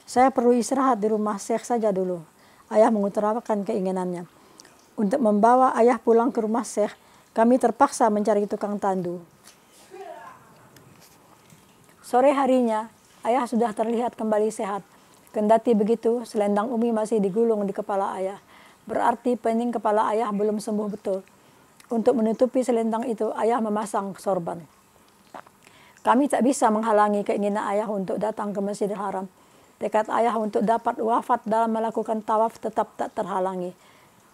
Saya perlu istirahat di rumah Syekh saja dulu. Ayah mengutarakan keinginannya. Untuk membawa ayah pulang ke rumah Syekh, kami terpaksa mencari tukang tandu. Sore harinya, ayah sudah terlihat kembali sehat. Kendati begitu, selendang Umi masih digulung di kepala ayah. Berarti pening kepala ayah belum sembuh betul. Untuk menutupi selendang itu, ayah memasang sorban. Kami tak bisa menghalangi keinginan ayah untuk datang ke Masjidil Haram. dekat ayah untuk dapat wafat dalam melakukan tawaf tetap tak terhalangi.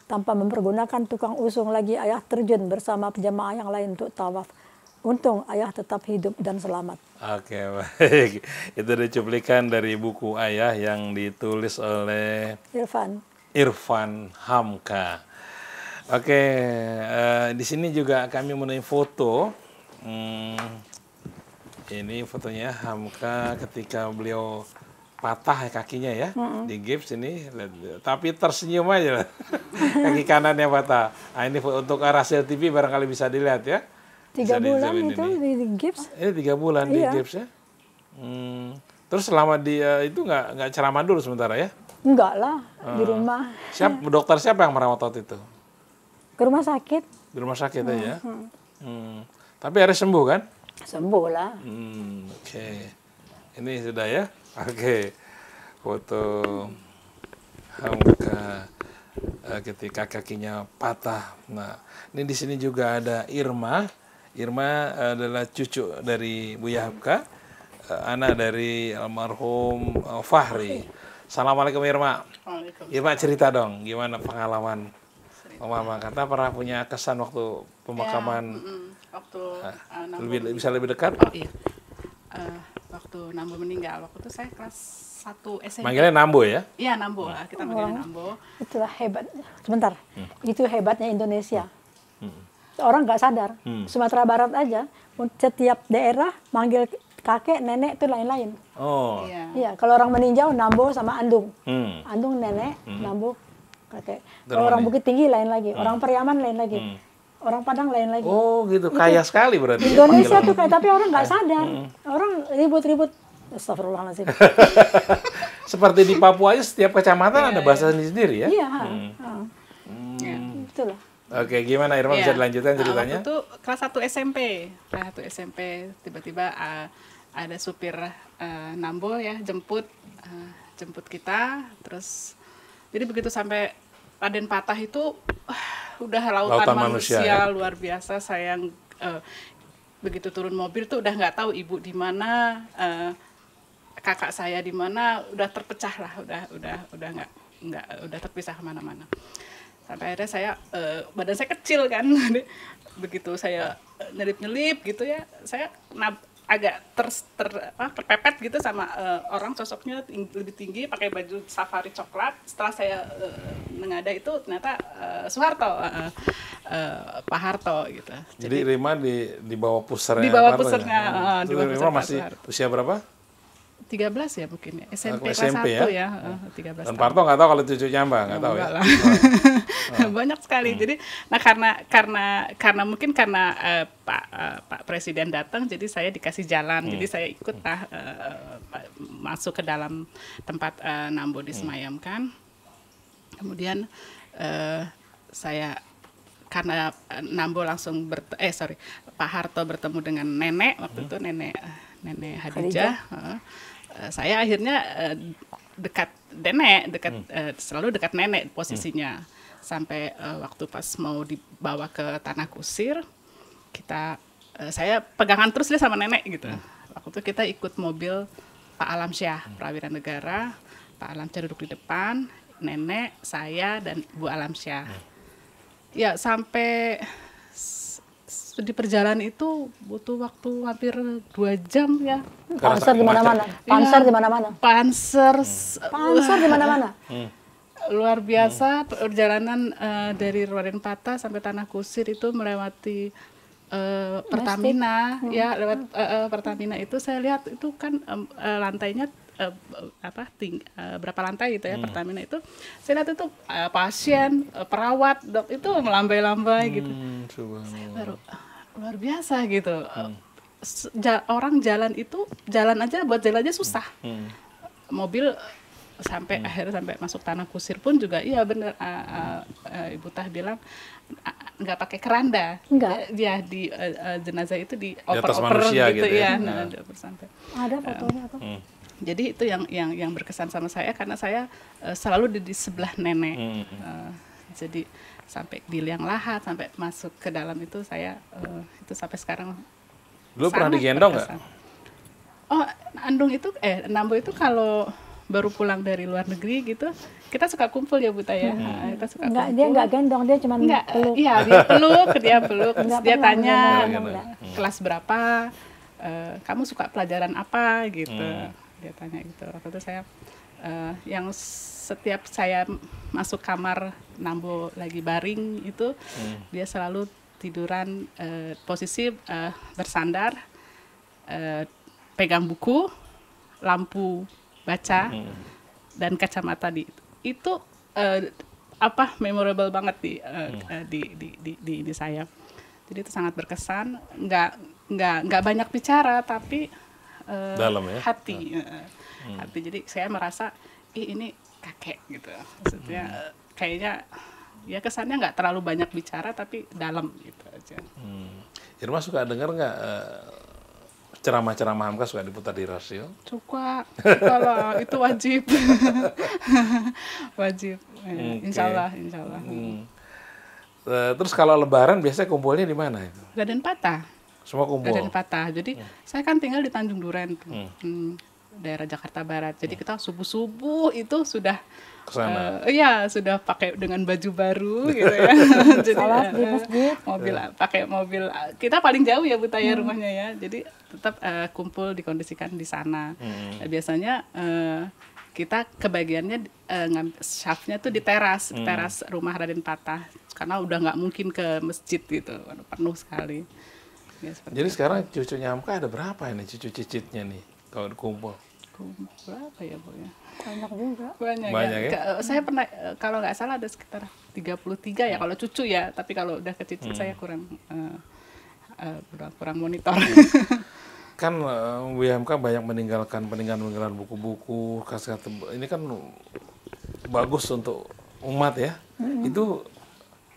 Tanpa mempergunakan tukang usung lagi, ayah terjun bersama jemaah yang lain untuk tawaf. Untung ayah tetap hidup dan selamat. Oke, baik. Itu dicuplikan dari buku ayah yang ditulis oleh Irfan. Irfan Hamka. Oke, uh, di sini juga kami menemui foto. Hmm, ini fotonya Hamka ketika beliau patah ya kakinya ya mm -hmm. di gips ini, tapi tersenyum aja lah. kaki kanannya patah. Nah, ini untuk Rasel TV barangkali bisa dilihat ya. Tiga bisa bulan itu ini. di gips? Ini eh, tiga bulan iya. di gips ya. Hmm, terus selama uh, itu nggak nggak ceramah dulu sementara ya? Enggak lah, hmm. di ah. rumah. Siap, dokter siapa yang merawat waktu itu? Ke rumah sakit. Di rumah sakit hmm. aja. Ya? Mm-hmm. Hmm. Tapi harus sembuh kan? Sembuh lah. Hmm, Oke. Okay. Ini sudah ya. Oke. Okay. Foto Hamka eh, ketika kakinya patah. Nah, ini di sini juga ada Irma. Irma adalah cucu dari Buya Hamka, eh, anak dari almarhum eh, Fahri. Assalamualaikum Irma. Irma cerita dong, gimana pengalaman Iya. mama karena pernah punya kesan waktu pemakaman ya, waktu uh, lebih bisa lebih dekat oh, iya. uh, waktu Nambo meninggal waktu itu saya kelas satu SMP manggilnya Nambo ya iya Nambo lah hmm. kita manggilnya oh, Nambo itulah hebat sebentar hmm. itu hebatnya Indonesia hmm. orang nggak sadar hmm. Sumatera Barat aja setiap daerah manggil kakek, nenek itu lain-lain. Oh. Iya. iya. Kalau orang meninjau nambo sama andung. Hmm. Andung nenek, hmm. nambo kakek. Kalau orang Bukit Tinggi lain lagi, hmm. orang Periaman lain lagi. Hmm. Orang Padang lain lagi. Oh gitu, kaya sekali berarti. Ya Indonesia tuh kaya, tapi orang nggak sadar. Hmm. Orang ribut-ribut. Astagfirullahaladzim. Seperti di Papua aja setiap kecamatan iya, ada bahasa iya. sendiri-sendiri ya? Iya. Hmm. Hmm. Hmm. Ya, Betul Oke, gimana Irma ya. bisa dilanjutkan nah, ceritanya? Waktu itu kelas 1 SMP. Kelas 1 SMP tiba-tiba uh, ada supir uh, eh, Nambo ya jemput uh, jemput kita terus jadi begitu sampai Raden Patah itu uh, udah lautan, lautan manusia, manusia ya? luar biasa sayang uh, begitu turun mobil tuh udah nggak tahu ibu di mana uh, kakak saya di mana udah terpecah lah udah udah udah nggak nggak udah terpisah kemana-mana sampai akhirnya saya uh, badan saya kecil kan begitu saya nyelip nyelip gitu ya saya nab, agak ter, ter apa, terpepet gitu sama uh, orang sosoknya tinggi, lebih tinggi pakai baju safari coklat setelah saya uh, mengada itu ternyata uh, Soeharto uh, uh, Pak Harto gitu jadi, jadi Rima di di bawah pusernya di bawah ya? pusernya uh, di bawah Rima masih Soeharto. usia berapa 13 ya mungkin ya, SMP, SMP oh, kelas 1 ya, ya uh, 13 Dan Parto nggak tahu kalau cucunya mbak, nggak tahu ya. banyak sekali hmm. jadi nah karena karena karena mungkin karena uh, pak uh, pak presiden datang jadi saya dikasih jalan hmm. jadi saya ikut lah uh, eh, masuk ke dalam tempat uh, Nambo disemayamkan hmm. kemudian uh, saya karena Nambo langsung ber eh sorry Pak Harto bertemu dengan nenek waktu hmm. itu nenek nenek Hadijah saya akhirnya dekat nenek dekat hmm. selalu dekat nenek posisinya hmm sampai uh, waktu pas mau dibawa ke tanah kusir kita uh, saya pegangan terus dia sama nenek gitu hmm. waktu itu kita ikut mobil Pak Alam Alamsyah hmm. Prawira Negara Pak Alamsyah duduk di depan nenek saya dan Bu Alamsyah hmm. ya sampai di perjalanan itu butuh waktu hampir dua jam ya. Panser di mana-mana. Iya. Panser di mana-mana. Panser. Hmm. Panser di mana-mana. Hmm luar biasa hmm. perjalanan uh, dari Ruaren Pata sampai Tanah Kusir itu melewati uh, Pertamina hmm. ya lewat uh, uh, Pertamina itu saya lihat itu kan um, uh, lantainya uh, apa ting uh, berapa lantai gitu ya hmm. Pertamina itu saya lihat itu uh, pasien hmm. uh, perawat dok itu melambai-lambai hmm, gitu saya baru uh, luar biasa gitu hmm. uh, orang jalan itu jalan aja buat jalan aja susah hmm. Hmm. mobil sampai hmm. akhirnya sampai masuk tanah kusir pun juga iya bener uh, uh, uh, ibu tah bilang nggak pakai keranda nggak ya di uh, uh, jenazah itu di oper-oper gitu, gitu ya, ya. nah. nah sampai ada fotonya um, hmm. jadi itu yang yang yang berkesan sama saya karena saya uh, selalu di, di sebelah nenek hmm. uh, jadi sampai di liang lahat sampai masuk ke dalam itu saya uh, itu sampai sekarang lu pernah digendong nggak Oh, Andung itu eh Nambo itu kalau baru pulang dari luar negeri gitu kita suka kumpul ya Buta ya iya. hmm. Ah, kita suka enggak, kumpul. dia nggak gendong dia cuma enggak, eh, peluk iya dia peluk dia peluk terus dia tanya enggak. Iya, iya. kelas berapa uh, kamu suka pelajaran apa gitu hmm. dia tanya gitu waktu itu saya uh, yang setiap saya masuk kamar Nambo lagi baring itu hmm. dia selalu tiduran uh, posisi uh, bersandar uh, pegang buku lampu baca hmm. dan kacamata di itu uh, apa memorable banget di, uh, hmm. Eh, di, di di di di saya jadi itu sangat berkesan nggak nggak nggak banyak bicara tapi uh, dalam ya hati uh. Hmm. hati jadi saya merasa ih ini kakek gitu maksudnya hmm. kayaknya ya kesannya nggak terlalu banyak bicara tapi dalam gitu aja. Hmm. Irma suka dengar nggak uh, ceramah-ceramah Hamka suka diputar di rasio? Suka, kalau itu wajib. wajib. Eh, okay. Insya Allah, insya Allah. Hmm. Eh, terus kalau lebaran biasanya kumpulnya di mana itu? Gaden Patah. Semua kumpul? Gaden Patah. Jadi hmm. saya kan tinggal di Tanjung Duren. Tuh. Hmm. Hmm daerah Jakarta Barat. Jadi hmm. kita subuh-subuh itu sudah Uh, ya sudah pakai dengan baju baru gitu ya. Jadi Salah, eh, di eh, mobil yeah. pakai mobil kita paling jauh ya bu, ya hmm. rumahnya ya. Jadi tetap uh, kumpul dikondisikan di sana. Hmm. Nah, biasanya uh, kita kebagiannya uh, shaftnya tuh di teras, hmm. teras rumah Raden Patah karena udah nggak mungkin ke masjid gitu, penuh sekali. Ya, Jadi itu. sekarang cucunya Amka ada berapa ini cucu cicitnya nih kalau kumpul? berapa ya bu ya banyak juga banyak, ya? banyak ya, ya? saya pernah eh, kalau nggak salah ada sekitar 33 ya kalau cucu ya tapi kalau udah kecil hmm. saya kurang uh, uh, kurang, monitor hmm. kan uh, WMK banyak meninggalkan peninggalan peninggalan buku-buku kaset ini kan bagus untuk umat ya hmm. itu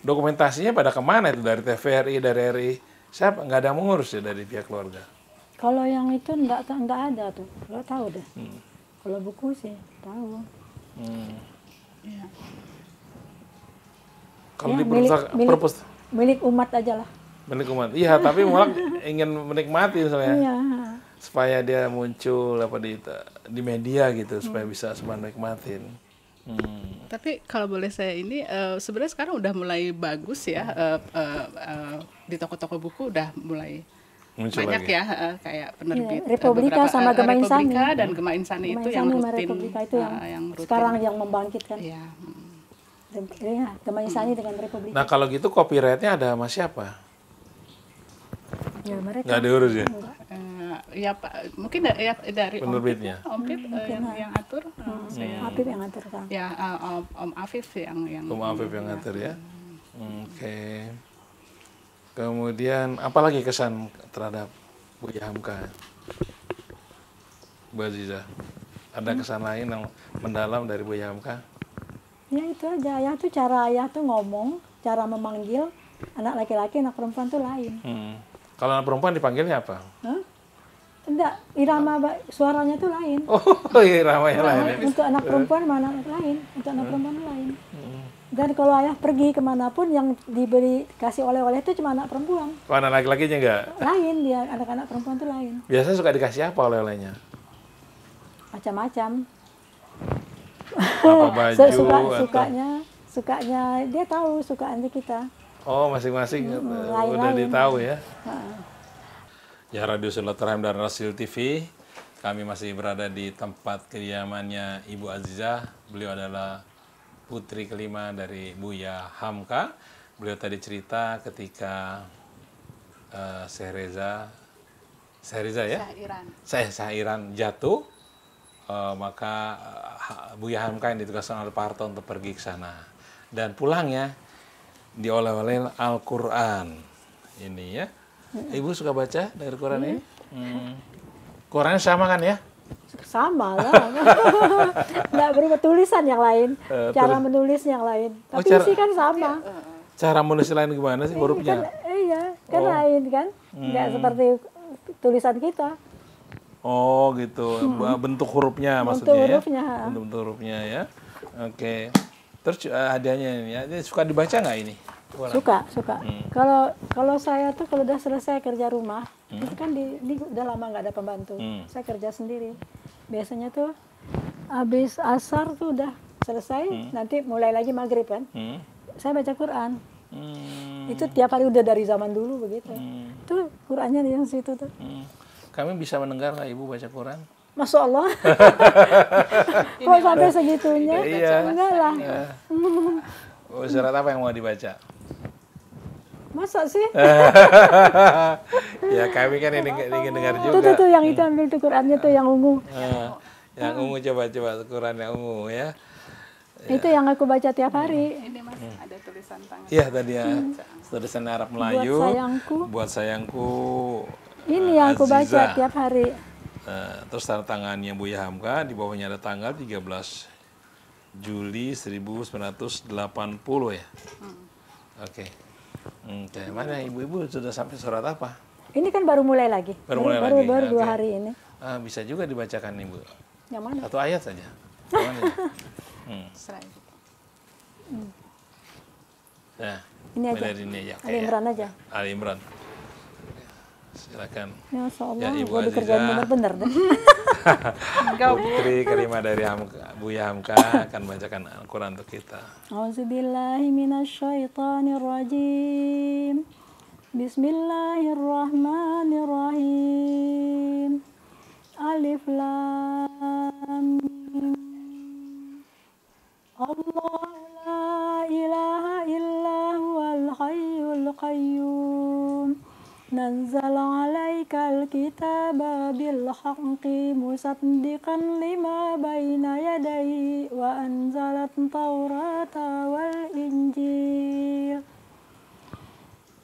dokumentasinya pada kemana itu dari TVRI dari RI siapa nggak ada mengurus ya dari pihak keluarga kalau yang itu enggak, enggak ada tuh, lo tahu deh. Hmm. Kalau buku sih tahu. Hmm. Ya. Kalau ya, di perpustakaan, milik, milik umat aja lah. Milik umat, iya. tapi malah ingin menikmati misalnya. Iya. Supaya dia muncul apa di di media gitu, hmm. supaya bisa semuanya nikmatin. Hmm. Tapi kalau boleh saya ini uh, sebenarnya sekarang udah mulai bagus ya uh, uh, uh, di toko-toko buku udah mulai Muncul banyak lagi. ya uh, kayak penerbit ya, Republika beberapa, sama eh, Gemain Sani Republika dan Gemain Sani itu yang rutin Republika itu yang, uh, yang rutin. sekarang yang membangkitkan ya. Ya, Gemain hmm. Sani dengan Republika nah kalau gitu copyrightnya ada sama siapa ya mereka nggak diurus ya Uh, ya pak mungkin da ya, dari penerbitnya om Pip, hmm, uh, yang, yang atur uh, hmm. saya, Afif yang atur kan ya uh, om, om Afif yang yang om Afif yang ya. atur ya, hmm. oke okay. Kemudian apalagi kesan terhadap Buya Hamka? Bu Aziza, ada hmm? kesan lain yang mendalam dari Buya Hamka? Ya itu aja, ayah tuh cara ayah tuh ngomong, cara memanggil anak laki-laki, anak perempuan tuh lain. Hmm. Kalau anak perempuan dipanggilnya apa? Huh? Enggak, irama suaranya tuh lain. Oh, irama yang lain. Untuk anak perempuan mana lain, untuk anak hmm. perempuan lain. Hmm dan kalau ayah pergi kemanapun yang diberi kasih oleh-oleh itu cuma anak perempuan. Oh, anak laki-lakinya enggak? Lain dia, anak-anak perempuan itu lain. Biasanya suka dikasih apa oleh-olehnya? Macam-macam. Apa baju? suka, atau... sukanya, sukanya dia tahu suka nanti kita. Oh, masing-masing hmm, eh, -masing udah ditahu ya. Ha. Ya Radio Silaturahim dan Rasil TV, kami masih berada di tempat kediamannya Ibu Aziza. Beliau adalah putri kelima dari Buya Hamka. Beliau tadi cerita ketika uh, eh, Sehreza Sehriza ya? Saya Sahiran jatuh, uh, maka uh, Buya Hamka yang ditugaskan oleh Pak Harto untuk pergi ke sana. Dan pulangnya dioleh-oleh Al-Quran. Ini ya. Hmm. Ibu suka baca dari Quran ini? Hmm. hmm. Qurannya sama kan ya? sama lah nggak berubah tulisan yang lain uh, cara tulis. menulis yang lain oh, tapi oh, cara, isi kan sama iya, eh, eh. cara menulis lain gimana sih iya, hurufnya kan, iya kan oh. lain kan nggak hmm. seperti tulisan kita oh gitu hmm. bentuk hurufnya bentuk maksudnya ya? hurufnya, ya bentuk, bentuk hurufnya ya oke terus uh, hadiahnya ini ya suka dibaca nggak ini Orang. suka suka hmm. kalau hmm. kalau saya tuh kalau udah selesai kerja rumah hmm. itu kan di, ini udah lama nggak ada pembantu hmm. saya kerja sendiri biasanya tuh habis asar tuh udah selesai hmm. nanti mulai lagi maghrib kan hmm. saya baca Quran hmm. itu tiap hari udah dari zaman dulu begitu hmm. itu Qurannya di situ tuh hmm. kami bisa mendengar lah ibu baca Quran Masya Allah. Kok sampai segitunya? Iya. Enggak lah. Iya. Surat apa yang mau dibaca? Masa sih? ya kami kan ini ingin dengar juga. Tuh, tuh, tuh yang itu ambil tuh Qurannya tuh yang ungu. Eh, yang ungu coba-coba Quran yang ungu ya. Ya. Itu yang aku baca tiap hari. Ini mas hmm. ada tulisan tangan. Iya tadi ya hmm. tulisan Arab Melayu. Buat sayangku. Buat sayangku. Ini uh, yang aku Aziza. baca tiap hari. Uh, terus tanda tangannya Buya Hamka di bawahnya ada tanggal 13 Juli 1980 ya. Hmm. Oke. Okay. Hmm, mana ibu-ibu sudah sampai surat apa? Ini kan baru mulai lagi. Baru mulai baru, lagi. Baru dua hari ini. Uh, bisa juga dibacakan ibu. Yang mana? Satu ayat saja. hmm. Nah, ini aja. Dari ini aja. Ya. Ali ya. Imran aja. Ali Imran. Silakan. Ya, Allah, ya, Ibu Aziza. benar-benar deh. Putri Karima dari Hamka, Buya Hamka akan bacakan Al-Quran untuk kita. Auzubillahiminasyaitanirrajim. Bismillahirrahmanirrahim. Alif Lam Mim. Allah la ilaha illa huwal hayyul qayyum. نزل عليك الكتاب بالحق مصدقا لما بين يديه وأنزل التوراة والإنجيل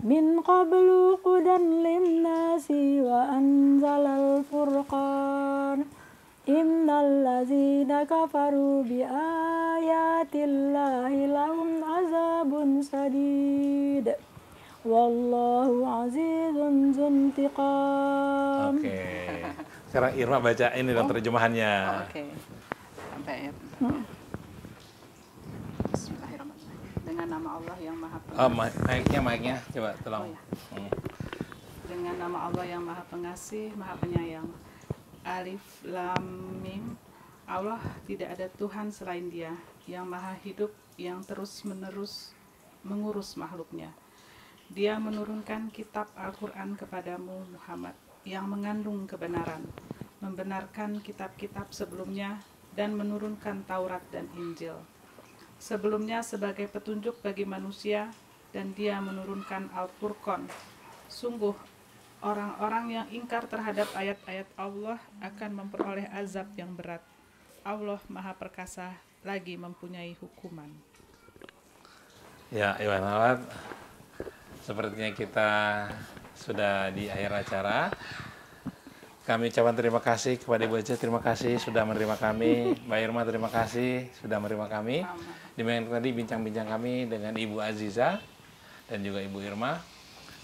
من قبل قدا للناس وأنزل الفرقان إن الذين كفروا بآيات الله لهم عذاب شديد Wallahu azizun zuntiqam. Oke. Okay. Sekarang Irma baca ini dan oh. terjemahannya. Oh, Oke. Okay. Sampai ya. Hmm. Bismillahirrahmanirrahim. Dengan nama Allah yang Maha Pengasih. Oh, Maiknya, maiknya Coba tolong. Oh, ya. hmm. Dengan nama Allah yang Maha Pengasih, Maha Penyayang. Alif Lam Mim. Allah tidak ada Tuhan selain Dia, yang Maha Hidup, yang terus-menerus mengurus makhluknya. Dia menurunkan kitab Al-Quran kepadamu Muhammad yang mengandung kebenaran, membenarkan kitab-kitab sebelumnya dan menurunkan Taurat dan Injil. Sebelumnya sebagai petunjuk bagi manusia dan dia menurunkan Al-Furqan. Sungguh orang-orang yang ingkar terhadap ayat-ayat Allah akan memperoleh azab yang berat. Allah Maha Perkasa lagi mempunyai hukuman. Ya, Iwan Awad, Sepertinya kita sudah di akhir acara. Kami ucapkan terima kasih kepada Ibu Aja, terima kasih sudah menerima kami. Mbak Irma, terima kasih sudah menerima kami. Demikian tadi bincang-bincang kami dengan Ibu Aziza dan juga Ibu Irma.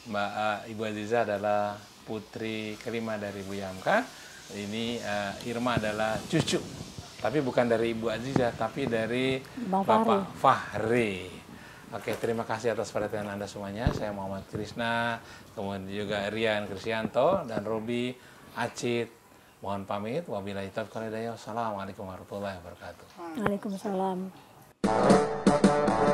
Mbak uh, Ibu Aziza adalah putri kelima dari Ibu Yamka. Ini uh, Irma adalah cucu, tapi bukan dari Ibu Aziza, tapi dari Bapak Fahri. Fahri. Oke, terima kasih atas perhatian Anda semuanya. Saya Muhammad Krisna, kemudian juga Rian Krisyanto dan Robi Acit. Mohon pamit. Wabillahi taufiq walhidayah. Assalamualaikum warahmatullahi wabarakatuh. Waalaikumsalam.